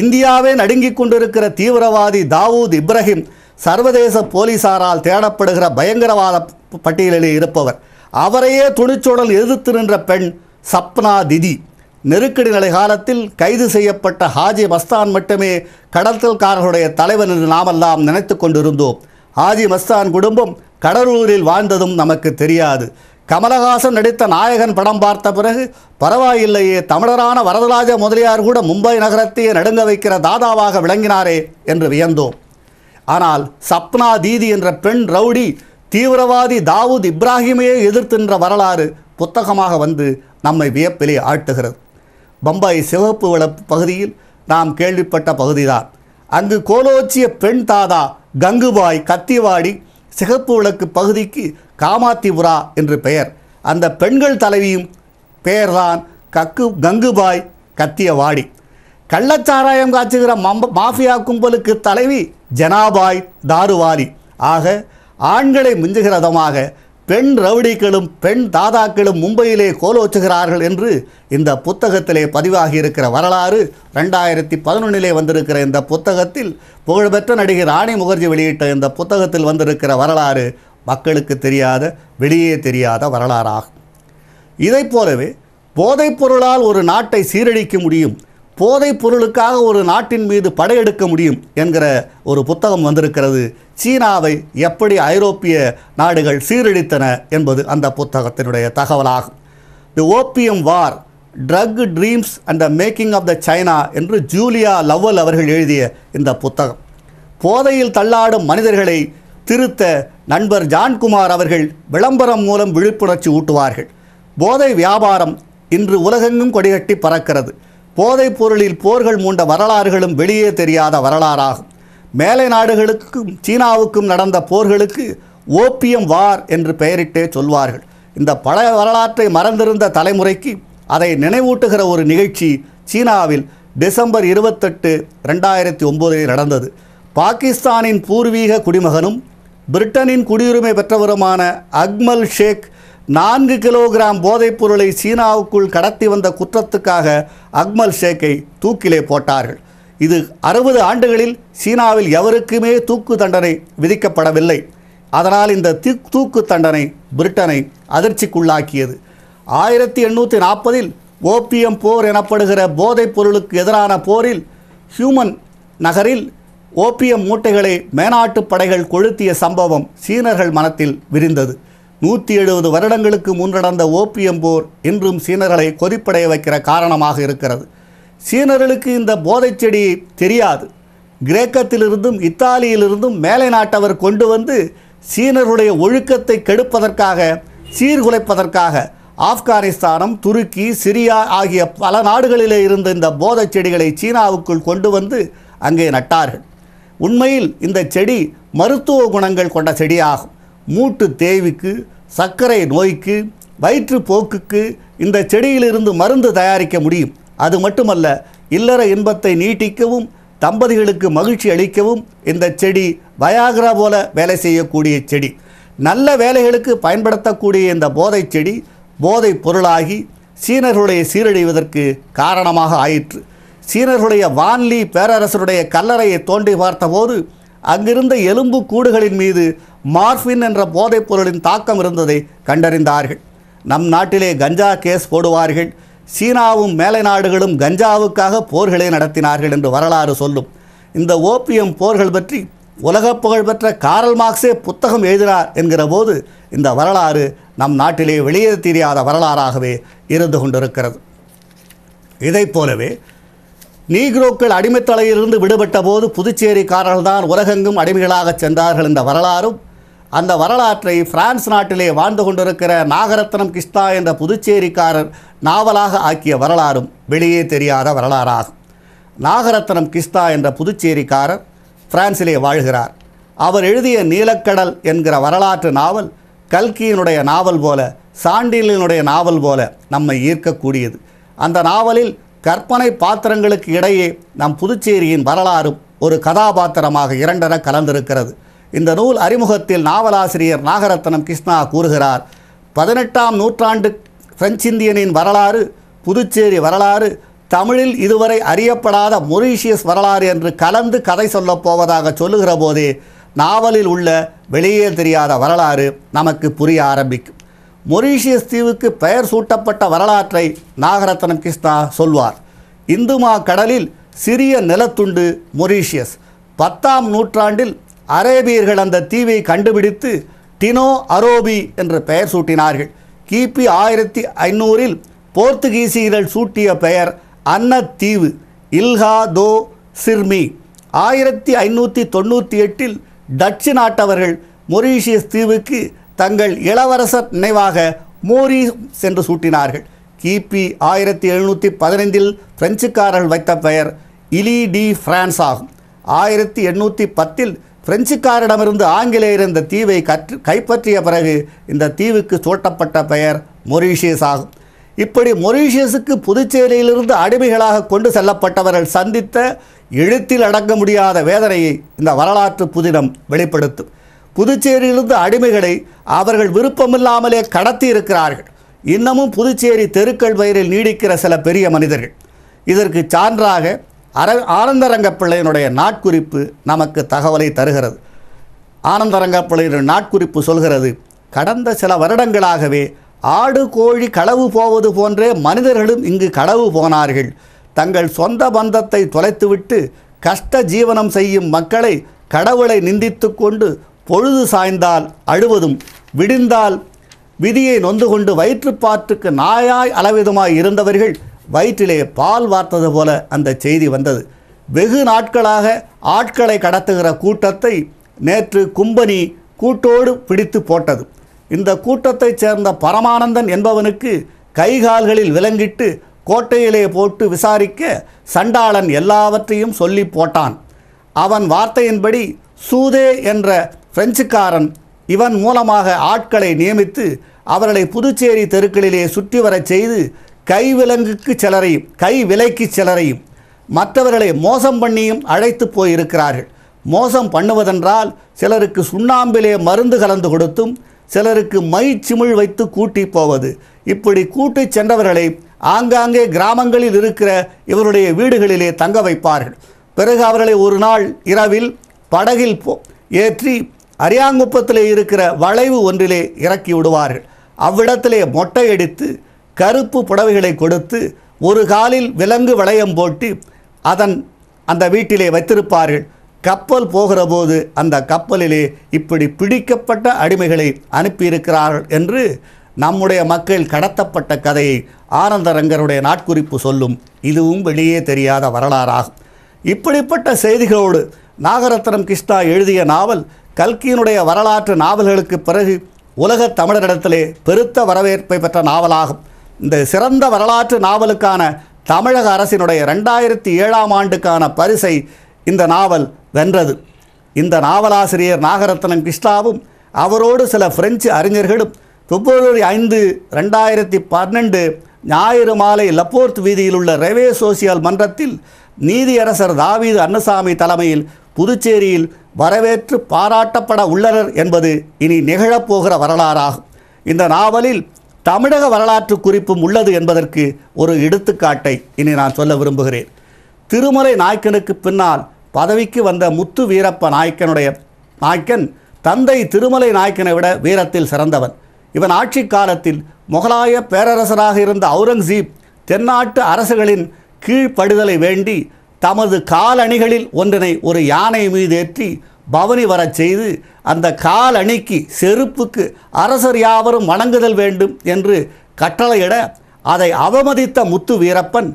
இந்தியாவே நடுங்கிக் கொண்டிருக்கிற தீவிரவாதி தாவூத் இப்ராஹிம் சர்வதேச போலீசாரால் தேடப்படுகிற பயங்கரவாத பட்டியலில் இருப்பவர் அவரையே துணிச்சோடல் எதிர்த்து நின்ற பெண் சப்னா திதி நெருக்கடி நிலை காலத்தில் கைது செய்யப்பட்ட ஹாஜி மஸ்தான் மட்டுமே கடத்தல்காரர்களுடைய தலைவர் என்று நாமெல்லாம் நினைத்து கொண்டிருந்தோம் ஹாஜி மஸ்தான் குடும்பம் கடலூரில் வாழ்ந்ததும் நமக்கு தெரியாது கமலஹாசன் நடித்த நாயகன் படம் பார்த்த பிறகு பரவாயில்லையே தமிழரான வரதராஜ முதலியார் கூட மும்பை நகரத்தையே நடுங்க வைக்கிற தாதாவாக விளங்கினாரே என்று வியந்தோம் ஆனால் சப்னா தீதி என்ற பெண் ரவுடி தீவிரவாதி தாவூத் இப்ராஹிமையே எதிர்த்தின்ற வரலாறு புத்தகமாக வந்து நம்மை வியப்பிலே ஆட்டுகிறது பம்பாய் சிவப்பு வள பகுதியில் நாம் கேள்விப்பட்ட பகுதிதான் அங்கு கோலோச்சிய பெண் தாதா கங்குபாய் கத்திவாடி சிகப்பு விளக்கு பகுதிக்கு காமாத்திபுரா என்று பெயர் அந்த பெண்கள் தலைவியும் பெயர்தான் கக்கு கங்குபாய் கத்தியவாடி கள்ளச்சாராயம் காய்ச்சுகிற மம்ப மாஃபியா கும்பலுக்கு தலைவி ஜனாபாய் தாருவாரி ஆக ஆண்களை மிஞ்சுகிறதமாக பெண் ரவுடிகளும் பெண் தாதாக்களும் மும்பையிலே கோலோச்சுகிறார்கள் என்று இந்த புத்தகத்திலே பதிவாகி இருக்கிற வரலாறு ரெண்டாயிரத்தி பதினொன்றிலே வந்திருக்கிற இந்த புத்தகத்தில் புகழ்பெற்ற நடிகை ராணி முகர்ஜி வெளியிட்ட இந்த புத்தகத்தில் வந்திருக்கிற வரலாறு மக்களுக்கு தெரியாத வெளியே தெரியாத வரலாறாகும் இதைப் போலவே போதைப் பொருளால் ஒரு நாட்டை சீரழிக்க முடியும் போதைப் பொருளுக்காக ஒரு நாட்டின் மீது படையெடுக்க முடியும் என்கிற ஒரு புத்தகம் வந்திருக்கிறது சீனாவை எப்படி ஐரோப்பிய நாடுகள் சீரழித்தன என்பது அந்த புத்தகத்தினுடைய தகவலாகும் the opium war drug dreams and the making of the China என்று ஜூலியா லவ்வல் அவர்கள் எழுதிய இந்த புத்தகம் போதையில் தள்ளாடும் மனிதர்களை திருத்த நண்பர் ஜான்குமார் அவர்கள் விளம்பரம் மூலம் விழிப்புணர்ச்சி ஊட்டுவார்கள் போதை வியாபாரம் இன்று உலகெங்கும் கொடிகட்டி பறக்கிறது போதைப் பொருளில் போர்கள் மூண்ட வரலாறுகளும் வெளியே தெரியாத வரலாறாகும் மேலை நாடுகளுக்கும் சீனாவுக்கும் நடந்த போர்களுக்கு ஓபியம் வார் என்று பெயரிட்டே சொல்வார்கள் இந்த பழைய வரலாற்றை மறந்திருந்த தலைமுறைக்கு அதை நினைவூட்டுகிற ஒரு நிகழ்ச்சி சீனாவில் டிசம்பர் இருபத்தெட்டு ரெண்டாயிரத்தி ஒம்போதில் நடந்தது பாகிஸ்தானின் பூர்வீக குடிமகனும் பிரிட்டனின் குடியுரிமை பெற்றவருமான அக்மல் ஷேக் நான்கு கிலோகிராம் போதைப்பொருளை சீனாவுக்குள் கடத்தி வந்த குற்றத்துக்காக அக்மல் ஷேக்கை தூக்கிலே போட்டார்கள் இது அறுபது ஆண்டுகளில் சீனாவில் எவருக்குமே தூக்கு தண்டனை விதிக்கப்படவில்லை அதனால் இந்த தூக்கு தண்டனை பிரிட்டனை அதிர்ச்சிக்குள்ளாக்கியது ஆயிரத்தி எண்ணூற்றி நாற்பதில் ஓபியம் போர் எனப்படுகிற போதைப் பொருளுக்கு எதிரான போரில் ஹியூமன் நகரில் ஓபியம் மூட்டைகளை மேனாட்டு படைகள் கொளுத்திய சம்பவம் சீனர்கள் மனத்தில் விரிந்தது நூற்றி எழுபது வருடங்களுக்கு முன் நடந்த ஓப்பியம் போர் இன்றும் சீனர்களை கொதிப்படைய வைக்கிற காரணமாக இருக்கிறது சீனர்களுக்கு இந்த போதை செடி தெரியாது கிரேக்கத்திலிருந்தும் இத்தாலியிலிருந்தும் மேலை நாட்டவர் கொண்டு வந்து சீனருடைய ஒழுக்கத்தை கெடுப்பதற்காக சீர்குலைப்பதற்காக ஆப்கானிஸ்தானம் துருக்கி சிரியா ஆகிய பல நாடுகளிலே இருந்த இந்த போதை செடிகளை சீனாவுக்குள் கொண்டு வந்து அங்கே நட்டார்கள் உண்மையில் இந்த செடி மருத்துவ குணங்கள் கொண்ட செடியாகும் மூட்டு தேவிக்கு சர்க்கரை நோய்க்கு வயிற்றுப்போக்குக்கு இந்த செடியிலிருந்து மருந்து தயாரிக்க முடியும் அது மட்டுமல்ல இல்லற இன்பத்தை நீட்டிக்கவும் தம்பதிகளுக்கு மகிழ்ச்சி அளிக்கவும் இந்த செடி வயாகரா போல வேலை செய்யக்கூடிய செடி நல்ல வேலைகளுக்கு பயன்படுத்தக்கூடிய இந்த போதை செடி போதை பொருளாகி சீனர்களுடைய சீரழிவதற்கு காரணமாக ஆயிற்று சீனர்களுடைய வான்லி பேரரசருடைய கல்லறையை தோண்டி பார்த்தபோது அங்கிருந்த எலும்பு கூடுகளின் மீது மார்பின் என்ற போதைப் பொருளின் தாக்கம் இருந்ததை கண்டறிந்தார்கள் நம் நாட்டிலே கஞ்சா கேஸ் போடுவார்கள் சீனாவும் மேலை நாடுகளும் கஞ்சாவுக்காக போர்களை நடத்தினார்கள் என்று வரலாறு சொல்லும் இந்த ஓபியம் போர்கள் பற்றி உலக புகழ்பெற்ற காரல் மார்க்ஸே புத்தகம் எழுதினார் என்கிற போது இந்த வரலாறு நம் நாட்டிலே வெளியே தெரியாத வரலாறாகவே இருந்து கொண்டிருக்கிறது இதைப் போலவே நீக்ரோக்கள் அடிமைத்தலையிலிருந்து விடுபட்ட போது புதுச்சேரிக்காரர்கள்தான் உலகெங்கும் அடிமைகளாக சென்றார்கள் என்ற வரலாறும் அந்த வரலாற்றை பிரான்ஸ் நாட்டிலே வாழ்ந்து கொண்டிருக்கிற நாகரத்னம் கிஷ்தா என்ற புதுச்சேரிக்காரர் நாவலாக ஆக்கிய வரலாறும் வெளியே தெரியாத வரலாறாகும் நாகரத்னம் கிஷ்தா என்ற புதுச்சேரிக்காரர் பிரான்சிலே வாழ்கிறார் அவர் எழுதிய நீலக்கடல் என்கிற வரலாற்று நாவல் கல்கியினுடைய நாவல் போல சாண்டிலினுடைய நாவல் போல நம்மை ஈர்க்கக்கூடியது அந்த நாவலில் கற்பனை பாத்திரங்களுக்கு இடையே நம் புதுச்சேரியின் வரலாறும் ஒரு கதாபாத்திரமாக இரண்டென கலந்திருக்கிறது இந்த நூல் அறிமுகத்தில் நாவலாசிரியர் நாகரத்னம் கிருஷ்ணா கூறுகிறார் பதினெட்டாம் நூற்றாண்டு பிரெஞ்சு இந்தியனின் வரலாறு புதுச்சேரி வரலாறு தமிழில் இதுவரை அறியப்படாத மொரீஷியஸ் வரலாறு என்று கலந்து கதை சொல்லப் போவதாக சொல்லுகிற போதே நாவலில் உள்ள வெளியே தெரியாத வரலாறு நமக்கு புரிய ஆரம்பிக்கும் மொரீஷியஸ் தீவுக்கு பெயர் சூட்டப்பட்ட வரலாற்றை நாகரத்னம் கிருஷ்ணா சொல்வார் இந்துமா கடலில் சிறிய நிலத்துண்டு மொரீஷியஸ் பத்தாம் நூற்றாண்டில் அரேபியர்கள் அந்த தீவை கண்டுபிடித்து டினோ அரோபி என்று பெயர் சூட்டினார்கள் கிபி ஆயிரத்தி ஐநூறில் போர்த்துகீசியர்கள் சூட்டிய பெயர் அன்னத்தீவு இல்ஹா தோ சிர்மி ஆயிரத்தி ஐநூற்றி தொண்ணூற்றி எட்டில் டச்சு நாட்டவர்கள் மொரீஷியஸ் தீவுக்கு தங்கள் இளவரசர் நினைவாக மோரி சென்று சூட்டினார்கள் கிபி ஆயிரத்தி எழுநூற்றி பதினைந்தில் பிரெஞ்சுக்காரர்கள் வைத்த பெயர் இலி டி பிரான்ஸ் ஆகும் ஆயிரத்தி எண்ணூற்றி பத்தில் பிரெஞ்சுக்காரிடமிருந்து ஆங்கிலேயர் இந்த தீவை கற்று கைப்பற்றிய பிறகு இந்த தீவுக்கு சூட்டப்பட்ட பெயர் மொரீஷியஸ் ஆகும் இப்படி மொரீஷியஸுக்கு புதுச்சேரியிலிருந்து அடிமைகளாக கொண்டு செல்லப்பட்டவர்கள் சந்தித்த எழுத்தில் அடங்க முடியாத வேதனையை இந்த வரலாற்று புதினம் வெளிப்படுத்தும் புதுச்சேரியிலிருந்து அடிமைகளை அவர்கள் விருப்பமில்லாமலே கடத்தி இருக்கிறார்கள் இன்னமும் புதுச்சேரி தெருக்கள் வயிறில் நீடிக்கிற சில பெரிய மனிதர்கள் இதற்கு சான்றாக அர ஆனந்தரங்கப்பிள்ளையினுடைய நாட்குறிப்பு நமக்கு தகவலை தருகிறது ஆனந்தரங்கப்பிள்ளையின் நாட்குறிப்பு சொல்கிறது கடந்த சில வருடங்களாகவே ஆடு கோழி களவு போவது போன்றே மனிதர்களும் இங்கு களவு போனார்கள் தங்கள் சொந்த பந்தத்தை தொலைத்துவிட்டு கஷ்ட ஜீவனம் செய்யும் மக்களை கடவுளை நிந்தித்து கொண்டு பொழுது சாய்ந்தால் அழுவதும் விடிந்தால் விதியை நொந்து கொண்டு வயிற்றுப்பாற்றுக்கு நாயாய் அளவிதமாய் இருந்தவர்கள் வயிற்றிலே பால் வார்த்தது போல அந்த செய்தி வந்தது வெகு நாட்களாக ஆட்களை கடத்துகிற கூட்டத்தை நேற்று கும்பனி கூட்டோடு பிடித்து போட்டது இந்த கூட்டத்தைச் சேர்ந்த பரமானந்தன் என்பவனுக்கு கைகால்களில் விலங்கிட்டு கோட்டையிலே போட்டு விசாரிக்க சண்டாளன் எல்லாவற்றையும் சொல்லி போட்டான் அவன் வார்த்தையின்படி சூதே என்ற பிரெஞ்சுக்காரன் இவன் மூலமாக ஆட்களை நியமித்து அவர்களை புதுச்சேரி தெருக்களிலே சுற்றி வரச் செய்து கைவிலங்குக்கு சிலரையும் கை விலைக்கு சிலரையும் மற்றவர்களை மோசம் பண்ணியும் அழைத்து போயிருக்கிறார்கள் மோசம் பண்ணுவதென்றால் சிலருக்கு சுண்ணாம்பிலே மருந்து கலந்து கொடுத்தும் சிலருக்கு மை சிமிழ் வைத்து கூட்டி போவது இப்படி கூட்டி சென்றவர்களை ஆங்காங்கே கிராமங்களில் இருக்கிற இவருடைய வீடுகளிலே தங்க வைப்பார்கள் பிறகு அவர்களை ஒரு நாள் இரவில் படகில் போ ஏற்றி அரியாங்குப்பத்தில் இருக்கிற வளைவு ஒன்றிலே இறக்கி விடுவார்கள் அவ்விடத்திலே மொட்டையடித்து கருப்பு புடவைகளை கொடுத்து ஒரு காலில் விலங்கு வளையம் போட்டு அதன் அந்த வீட்டிலே வைத்திருப்பார்கள் கப்பல் போகிற போது அந்த கப்பலிலே இப்படி பிடிக்கப்பட்ட அடிமைகளை அனுப்பியிருக்கிறார்கள் என்று நம்முடைய மக்கள் கடத்தப்பட்ட கதையை ஆனந்தரங்கருடைய நாட்குறிப்பு சொல்லும் இதுவும் வெளியே தெரியாத வரலாறாகும் இப்படிப்பட்ட செய்திகளோடு நாகரத்னம் கிருஷ்ணா எழுதிய நாவல் கல்கியினுடைய வரலாற்று நாவல்களுக்கு பிறகு உலக தமிழரிடத்திலே பெருத்த வரவேற்பை பெற்ற நாவலாகும் இந்த சிறந்த வரலாற்று நாவலுக்கான தமிழக அரசினுடைய ரெண்டாயிரத்தி ஏழாம் ஆண்டுக்கான பரிசை இந்த நாவல் வென்றது இந்த நாவலாசிரியர் நாகரத்னம் கிருஷ்ணாவும் அவரோடு சில பிரெஞ்சு அறிஞர்களும் பிப்ரவரி ஐந்து ரெண்டாயிரத்தி பன்னெண்டு ஞாயிறு மாலை லப்போர்த் வீதியில் உள்ள ரெவே சோசியல் மன்றத்தில் நீதியரசர் தாவீது அன்னசாமி தலைமையில் புதுச்சேரியில் வரவேற்று பாராட்டப்பட உள்ளனர் என்பது இனி நிகழப்போகிற வரலாறாகும் இந்த நாவலில் தமிழக வரலாற்று குறிப்பும் உள்ளது என்பதற்கு ஒரு எடுத்துக்காட்டை இனி நான் சொல்ல விரும்புகிறேன் திருமலை நாயக்கனுக்கு பின்னால் பதவிக்கு வந்த முத்து வீரப்ப நாயக்கனுடைய நாயக்கன் தந்தை திருமலை நாயக்கனை விட வீரத்தில் சிறந்தவன் இவன் ஆட்சி காலத்தில் முகலாய பேரரசராக இருந்த அவுரங்கசீப் தென்னாட்டு அரசுகளின் கீழ்ப்படுதலை வேண்டி தமது காலணிகளில் ஒன்றினை ஒரு யானை மீது ஏற்றி பவனி வரச் செய்து அந்த காலணிக்கு செருப்புக்கு அரசர் யாவரும் வணங்குதல் வேண்டும் என்று கட்டளையிட அதை அவமதித்த முத்து வீரப்பன்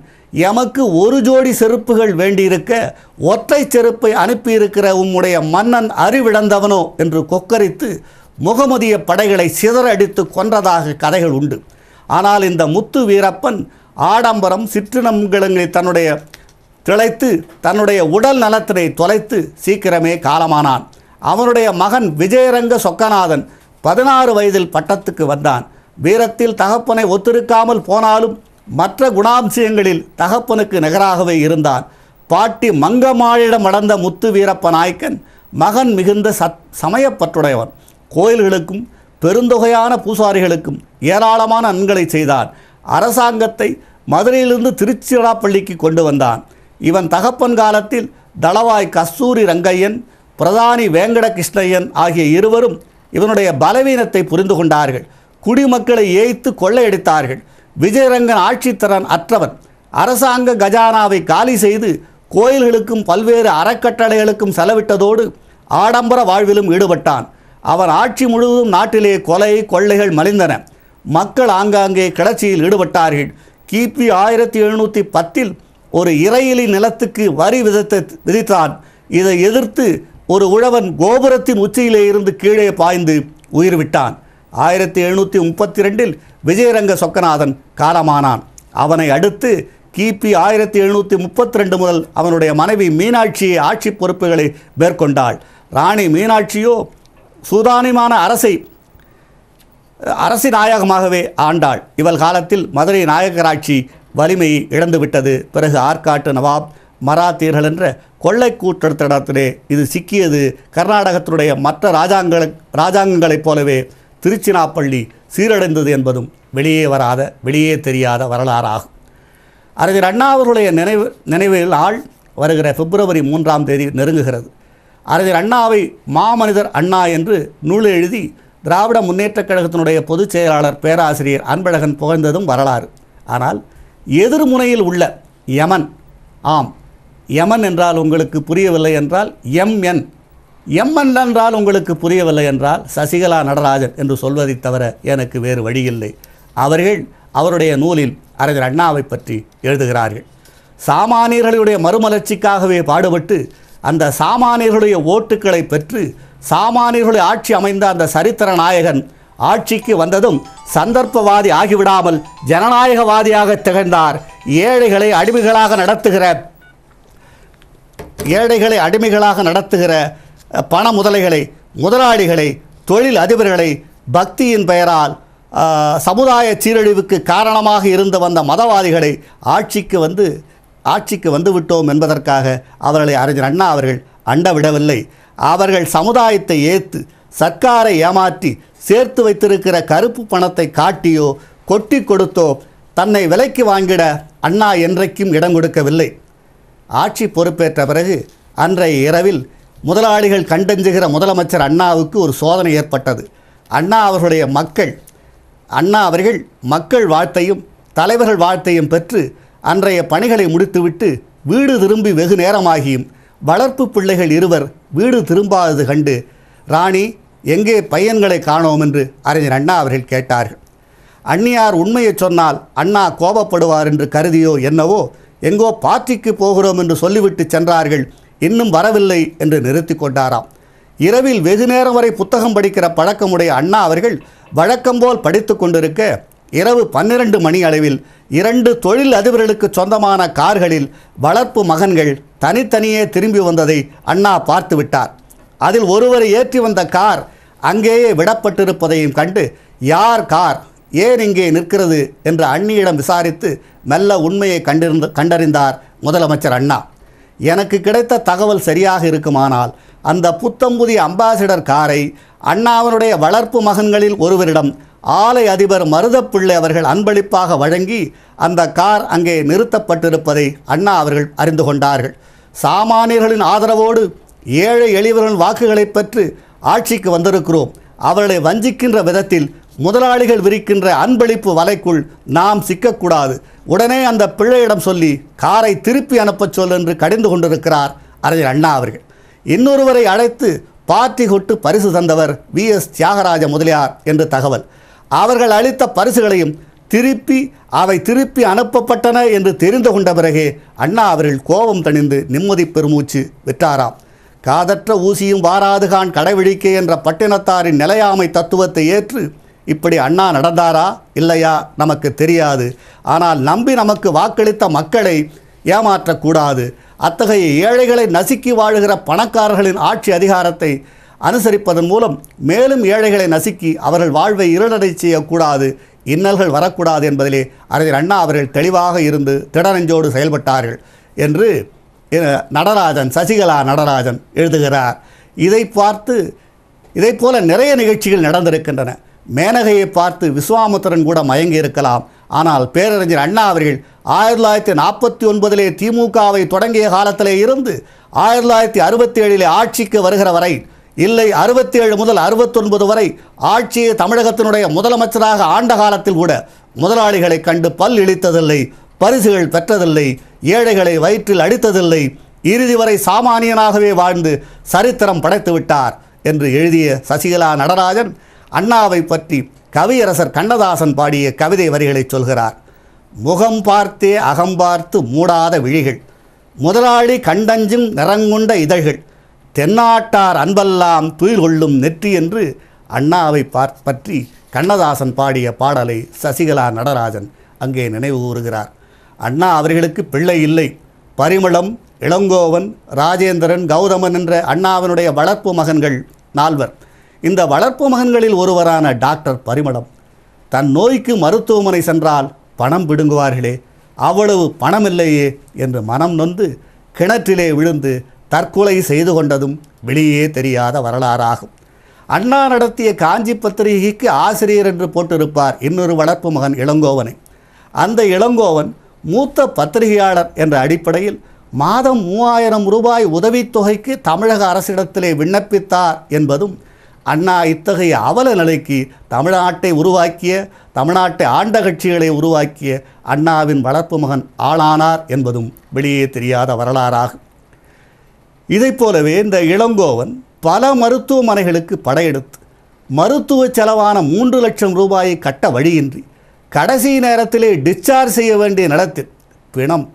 எமக்கு ஒரு ஜோடி செருப்புகள் வேண்டியிருக்க ஒற்றை செருப்பை அனுப்பியிருக்கிற உம்முடைய மன்னன் அறிவிழந்தவனோ என்று கொக்கரித்து முகமதிய படைகளை சிதறடித்து கொன்றதாக கதைகள் உண்டு ஆனால் இந்த முத்து வீரப்பன் ஆடம்பரம் சிற்றினங்களை தன்னுடைய திளைத்து தன்னுடைய உடல் நலத்தினை தொலைத்து சீக்கிரமே காலமானான் அவனுடைய மகன் விஜயரங்க சொக்கநாதன் பதினாறு வயதில் பட்டத்துக்கு வந்தான் வீரத்தில் தகப்பனை ஒத்திருக்காமல் போனாலும் மற்ற குணாம்சயங்களில் தகப்பனுக்கு நிகராகவே இருந்தான் பாட்டி மங்கமாளிடம் அடந்த முத்து வீரப்ப நாயக்கன் மகன் மிகுந்த சத் சமயப்பற்றுடையவன் கோயில்களுக்கும் பெருந்தொகையான பூசாரிகளுக்கும் ஏராளமான நன்களை செய்தான் அரசாங்கத்தை மதுரையிலிருந்து திருச்சிராப்பள்ளிக்கு கொண்டு வந்தான் இவன் தகப்பன் காலத்தில் தளவாய் கஸ்தூரி ரங்கையன் பிரதானி வேங்கட கிருஷ்ணையன் ஆகிய இருவரும் இவனுடைய பலவீனத்தை புரிந்து கொண்டார்கள் குடிமக்களை ஏய்த்து கொள்ளையடித்தார்கள் விஜயரங்கன் ஆட்சித்திறன் அற்றவன் அரசாங்க கஜானாவை காலி செய்து கோயில்களுக்கும் பல்வேறு அறக்கட்டளைகளுக்கும் செலவிட்டதோடு ஆடம்பர வாழ்விலும் ஈடுபட்டான் அவன் ஆட்சி முழுவதும் நாட்டிலே கொலை கொள்ளைகள் மலிந்தன மக்கள் ஆங்காங்கே கிளர்ச்சியில் ஈடுபட்டார்கள் கிபி ஆயிரத்தி எழுநூற்றி பத்தில் ஒரு இறையிலி நிலத்துக்கு வரி விதித்த விதித்தான் இதை எதிர்த்து ஒரு உழவன் கோபுரத்தின் உச்சியிலே இருந்து கீழே பாய்ந்து உயிர் விட்டான் ஆயிரத்தி எழுநூற்றி முப்பத்தி ரெண்டில் விஜயரங்க சொக்கநாதன் காலமானான் அவனை அடுத்து கிபி ஆயிரத்தி எழுநூற்றி முப்பத்தி ரெண்டு முதல் அவனுடைய மனைவி மீனாட்சியை ஆட்சி பொறுப்புகளை மேற்கொண்டாள் ராணி மீனாட்சியோ சூதானிமான அரசை அரசி நாயகமாகவே ஆண்டாள் இவள் காலத்தில் மதுரை நாயகராட்சி வலிமை இழந்துவிட்டது பிறகு ஆற்காட்டு நவாப் மராத்தியர்கள் என்ற கொள்ளை கூட்டத்திடத்திலே இது சிக்கியது கர்நாடகத்தினுடைய மற்ற ராஜாங்களை ராஜாங்கங்களைப் போலவே திருச்சினாப்பள்ளி சீரடைந்தது என்பதும் வெளியே வராத வெளியே தெரியாத வரலாறாகும் அறிஞர் அண்ணாவருடைய நினைவு நினைவில் ஆள் வருகிற பிப்ரவரி மூன்றாம் தேதி நெருங்குகிறது அறிஞர் அண்ணாவை மாமனிதர் அண்ணா என்று நூல் எழுதி திராவிட முன்னேற்றக் கழகத்தினுடைய பொதுச் செயலாளர் பேராசிரியர் அன்பழகன் புகழ்ந்ததும் வரலாறு ஆனால் எதிர்முனையில் உள்ள யமன் ஆம் யமன் என்றால் உங்களுக்கு புரியவில்லை என்றால் எம்என் எம்என் என்றால் உங்களுக்கு புரியவில்லை என்றால் சசிகலா நடராஜன் என்று சொல்வதை தவிர எனக்கு வேறு வழியில்லை அவர்கள் அவருடைய நூலில் அறிஞர் அண்ணாவை பற்றி எழுதுகிறார்கள் சாமானியர்களுடைய மறுமலர்ச்சிக்காகவே பாடுபட்டு அந்த சாமானியர்களுடைய ஓட்டுக்களை பெற்று சாமானியர்களுடைய ஆட்சி அமைந்த அந்த சரித்திர நாயகன் ஆட்சிக்கு வந்ததும் சந்தர்ப்பவாதி ஆகிவிடாமல் ஜனநாயகவாதியாக திகழ்ந்தார் ஏழைகளை அடிமைகளாக நடத்துகிற ஏழைகளை அடிமைகளாக நடத்துகிற பண முதலைகளை முதலாளிகளை தொழில் அதிபர்களை பக்தியின் பெயரால் சமுதாய சீரழிவுக்கு காரணமாக இருந்து வந்த மதவாதிகளை ஆட்சிக்கு வந்து ஆட்சிக்கு வந்துவிட்டோம் என்பதற்காக அவர்களை அறிஞர் அண்ணா அவர்கள் அண்டவிடவில்லை அவர்கள் சமுதாயத்தை ஏற்று சர்க்காரை ஏமாற்றி சேர்த்து வைத்திருக்கிற கருப்பு பணத்தை காட்டியோ கொட்டி கொடுத்தோ தன்னை விலைக்கு வாங்கிட அண்ணா என்றைக்கும் இடம் கொடுக்கவில்லை ஆட்சி பொறுப்பேற்ற பிறகு அன்றைய இரவில் முதலாளிகள் கண்டெஞ்சுகிற முதலமைச்சர் அண்ணாவுக்கு ஒரு சோதனை ஏற்பட்டது அண்ணா அவர்களுடைய மக்கள் அண்ணா அவர்கள் மக்கள் வாழ்த்தையும் தலைவர்கள் வாழ்த்தையும் பெற்று அன்றைய பணிகளை முடித்துவிட்டு வீடு திரும்பி வெகு நேரமாகியும் வளர்ப்பு பிள்ளைகள் இருவர் வீடு திரும்பாதது கண்டு ராணி எங்கே பையன்களை காணோம் என்று அறிஞர் அண்ணா அவர்கள் கேட்டார்கள் அண்ணியார் உண்மையை சொன்னால் அண்ணா கோபப்படுவார் என்று கருதியோ என்னவோ எங்கோ பார்ட்டிக்கு போகிறோம் என்று சொல்லிவிட்டு சென்றார்கள் இன்னும் வரவில்லை என்று நிறுத்தி கொண்டாராம் இரவில் வெகு நேரம் வரை புத்தகம் படிக்கிற பழக்கமுடைய அண்ணா அவர்கள் வழக்கம்போல் படித்து கொண்டிருக்க இரவு பன்னிரண்டு மணி அளவில் இரண்டு தொழில் அதிபர்களுக்கு சொந்தமான கார்களில் வளர்ப்பு மகன்கள் தனித்தனியே திரும்பி வந்ததை அண்ணா பார்த்து விட்டார் அதில் ஒருவரை ஏற்றி வந்த கார் அங்கேயே விடப்பட்டிருப்பதையும் கண்டு யார் கார் ஏன் இங்கே நிற்கிறது என்று அண்ணியிடம் விசாரித்து மெல்ல உண்மையை கண்டிருந்த கண்டறிந்தார் முதலமைச்சர் அண்ணா எனக்கு கிடைத்த தகவல் சரியாக இருக்குமானால் அந்த புத்தம்புதி அம்பாசிடர் காரை அண்ணாவினுடைய வளர்ப்பு மகன்களில் ஒருவரிடம் ஆலை அதிபர் மருதப்பிள்ளை அவர்கள் அன்பளிப்பாக வழங்கி அந்த கார் அங்கே நிறுத்தப்பட்டிருப்பதை அண்ணா அவர்கள் அறிந்து கொண்டார்கள் சாமானியர்களின் ஆதரவோடு ஏழை எளியவர்களின் வாக்குகளை பெற்று ஆட்சிக்கு வந்திருக்கிறோம் அவர்களை வஞ்சிக்கின்ற விதத்தில் முதலாளிகள் விரிக்கின்ற அன்பளிப்பு வலைக்குள் நாம் சிக்கக்கூடாது உடனே அந்த பிள்ளையிடம் சொல்லி காரை திருப்பி அனுப்பச் சொல் என்று கடிந்து கொண்டிருக்கிறார் அறிஞர் அண்ணா அவர்கள் இன்னொருவரை அழைத்து பார்ட்டி கொட்டு பரிசு தந்தவர் வி எஸ் தியாகராஜ முதலியார் என்று தகவல் அவர்கள் அளித்த பரிசுகளையும் திருப்பி அவை திருப்பி அனுப்பப்பட்டன என்று தெரிந்து கொண்ட பிறகே அண்ணா அவர்கள் கோபம் தணிந்து நிம்மதி பெருமூச்சு விட்டாராம் காதற்ற ஊசியும் வாராதுகான் கடைவிழிக்கு என்ற பட்டினத்தாரின் நிலையாமை தத்துவத்தை ஏற்று இப்படி அண்ணா நடந்தாரா இல்லையா நமக்கு தெரியாது ஆனால் நம்பி நமக்கு வாக்களித்த மக்களை ஏமாற்றக்கூடாது அத்தகைய ஏழைகளை நசுக்கி வாழுகிற பணக்காரர்களின் ஆட்சி அதிகாரத்தை அனுசரிப்பதன் மூலம் மேலும் ஏழைகளை நசுக்கி அவர்கள் வாழ்வை இருளடை செய்யக்கூடாது இன்னல்கள் வரக்கூடாது என்பதிலே அறிஞர் அண்ணா அவர்கள் தெளிவாக இருந்து திடநெஞ்சோடு செயல்பட்டார்கள் என்று நடராஜன் சசிகலா நடராஜன் எழுதுகிறார் இதை பார்த்து இதை போல நிறைய நிகழ்ச்சிகள் நடந்திருக்கின்றன மேனகையை பார்த்து விஸ்வாமுத்திரன் கூட மயங்கி இருக்கலாம் ஆனால் பேரறிஞர் அண்ணா அவர்கள் ஆயிரத்தி தொள்ளாயிரத்தி நாற்பத்தி ஒன்பதிலே திமுகவை தொடங்கிய காலத்திலே இருந்து ஆயிரத்தி தொள்ளாயிரத்தி அறுபத்தி ஏழிலே ஆட்சிக்கு வருகிற வரை இல்லை அறுபத்தி ஏழு முதல் அறுபத்தொன்பது வரை ஆட்சியை தமிழகத்தினுடைய முதலமைச்சராக ஆண்ட காலத்தில் கூட முதலாளிகளை கண்டு பல் இழித்ததில்லை பரிசுகள் பெற்றதில்லை ஏழைகளை வயிற்றில் அடித்ததில்லை இறுதி வரை சாமானியனாகவே வாழ்ந்து சரித்திரம் படைத்து விட்டார் என்று எழுதிய சசிகலா நடராஜன் அண்ணாவை பற்றி கவியரசர் கண்ணதாசன் பாடிய கவிதை வரிகளை சொல்கிறார் முகம் பார்த்தே அகம் பார்த்து மூடாத விழிகள் முதலாளி கண்டஞ்சும் நிறங்குண்ட இதழ்கள் தென்னாட்டார் அன்பெல்லாம் துயில் கொள்ளும் நெற்றி என்று அண்ணாவை பற்றி கண்ணதாசன் பாடிய பாடலை சசிகலா நடராஜன் அங்கே நினைவு கூறுகிறார் அண்ணா அவர்களுக்கு பிள்ளை இல்லை பரிமளம் இளங்கோவன் ராஜேந்திரன் கௌதமன் என்ற அண்ணாவினுடைய வளர்ப்பு மகன்கள் நால்வர் இந்த வளர்ப்பு மகன்களில் ஒருவரான டாக்டர் பரிமளம் தன் நோய்க்கு மருத்துவமனை சென்றால் பணம் பிடுங்குவார்களே அவ்வளவு பணம் இல்லையே என்று மனம் நொந்து கிணற்றிலே விழுந்து தற்கொலை செய்து கொண்டதும் வெளியே தெரியாத வரலாறாகும் அண்ணா நடத்திய காஞ்சி பத்திரிகைக்கு ஆசிரியர் என்று போட்டிருப்பார் இன்னொரு வளர்ப்பு மகன் இளங்கோவனை அந்த இளங்கோவன் மூத்த பத்திரிகையாளர் என்ற அடிப்படையில் மாதம் மூவாயிரம் ரூபாய் உதவித்தொகைக்கு தமிழக அரசிடத்திலே விண்ணப்பித்தார் என்பதும் அண்ணா இத்தகைய அவல நிலைக்கு தமிழ்நாட்டை உருவாக்கிய தமிழ்நாட்டை ஆண்ட கட்சிகளை உருவாக்கிய அண்ணாவின் வளர்ப்பு மகன் ஆளானார் என்பதும் வெளியே தெரியாத வரலாறாகும் இதைப் போலவே இந்த இளங்கோவன் பல மருத்துவமனைகளுக்கு படையெடுத்து மருத்துவ செலவான மூன்று லட்சம் ரூபாயை கட்ட வழியின்றி கடைசி நேரத்திலே டிஸ்சார்ஜ் செய்ய வேண்டிய நிலத்தில் பிணம்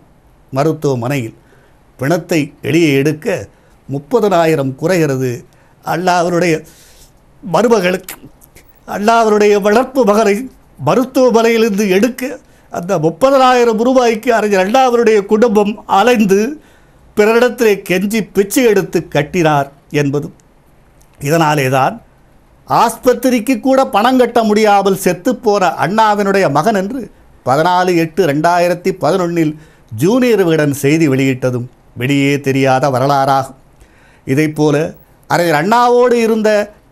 மருத்துவமனையில் பிணத்தை வெளியே எடுக்க முப்பதனாயிரம் குறைகிறது அல்லாவருடைய மருமகளுக்கு அல்லாவருடைய வளர்ப்பு மகனை மருத்துவமனையிலிருந்து எடுக்க அந்த முப்பதனாயிரம் ரூபாய்க்கு அறிஞர் அவருடைய குடும்பம் அலைந்து பிறரிடத்திலே கெஞ்சி பிச்சை எடுத்து கட்டினார் என்பதும் இதனாலே தான் ஆஸ்பத்திரிக்கு கூட பணம் கட்ட முடியாமல் செத்துப்போன அண்ணாவினுடைய மகன் என்று பதினாலு எட்டு ரெண்டாயிரத்தி பதினொன்னில் ஜூனியர் விகடன் செய்தி வெளியிட்டதும் வெளியே தெரியாத வரலாறாகும் இதைப்போல அறிஞர் அண்ணாவோடு இருந்த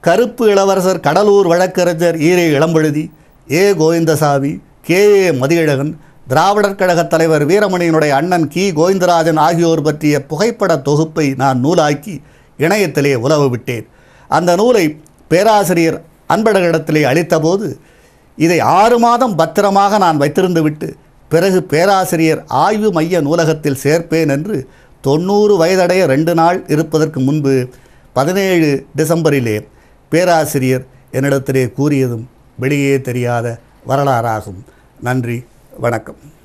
கருப்பு இளவரசர் கடலூர் வழக்கறிஞர் ஈரே Ilamvazhuthi A Govindasamy K A Mathiyazhagan Dravidar கழகத் தலைவர் வீரமணியினுடைய அண்ணன் கி கோவிந்தராஜன் ஆகியோர் பற்றிய புகைப்பட தொகுப்பை நான் நூலாக்கி இணையத்திலே உலவு விட்டேன் அந்த நூலை பேராசிரியர் அன்பழகனிடத்திலே அளித்தபோது இதை ஆறு மாதம் பத்திரமாக நான் வைத்திருந்து விட்டு பிறகு பேராசிரியர் ஆய்வு மைய நூலகத்தில் சேர்ப்பேன் என்று தொண்ணூறு வயதடைய ரெண்டு நாள் இருப்பதற்கு முன்பு பதினேழு டிசம்பரிலே பேராசிரியர் என்னிடத்திலே கூறியதும் வெளியே தெரியாத வரலாறாகும் நன்றி வணக்கம்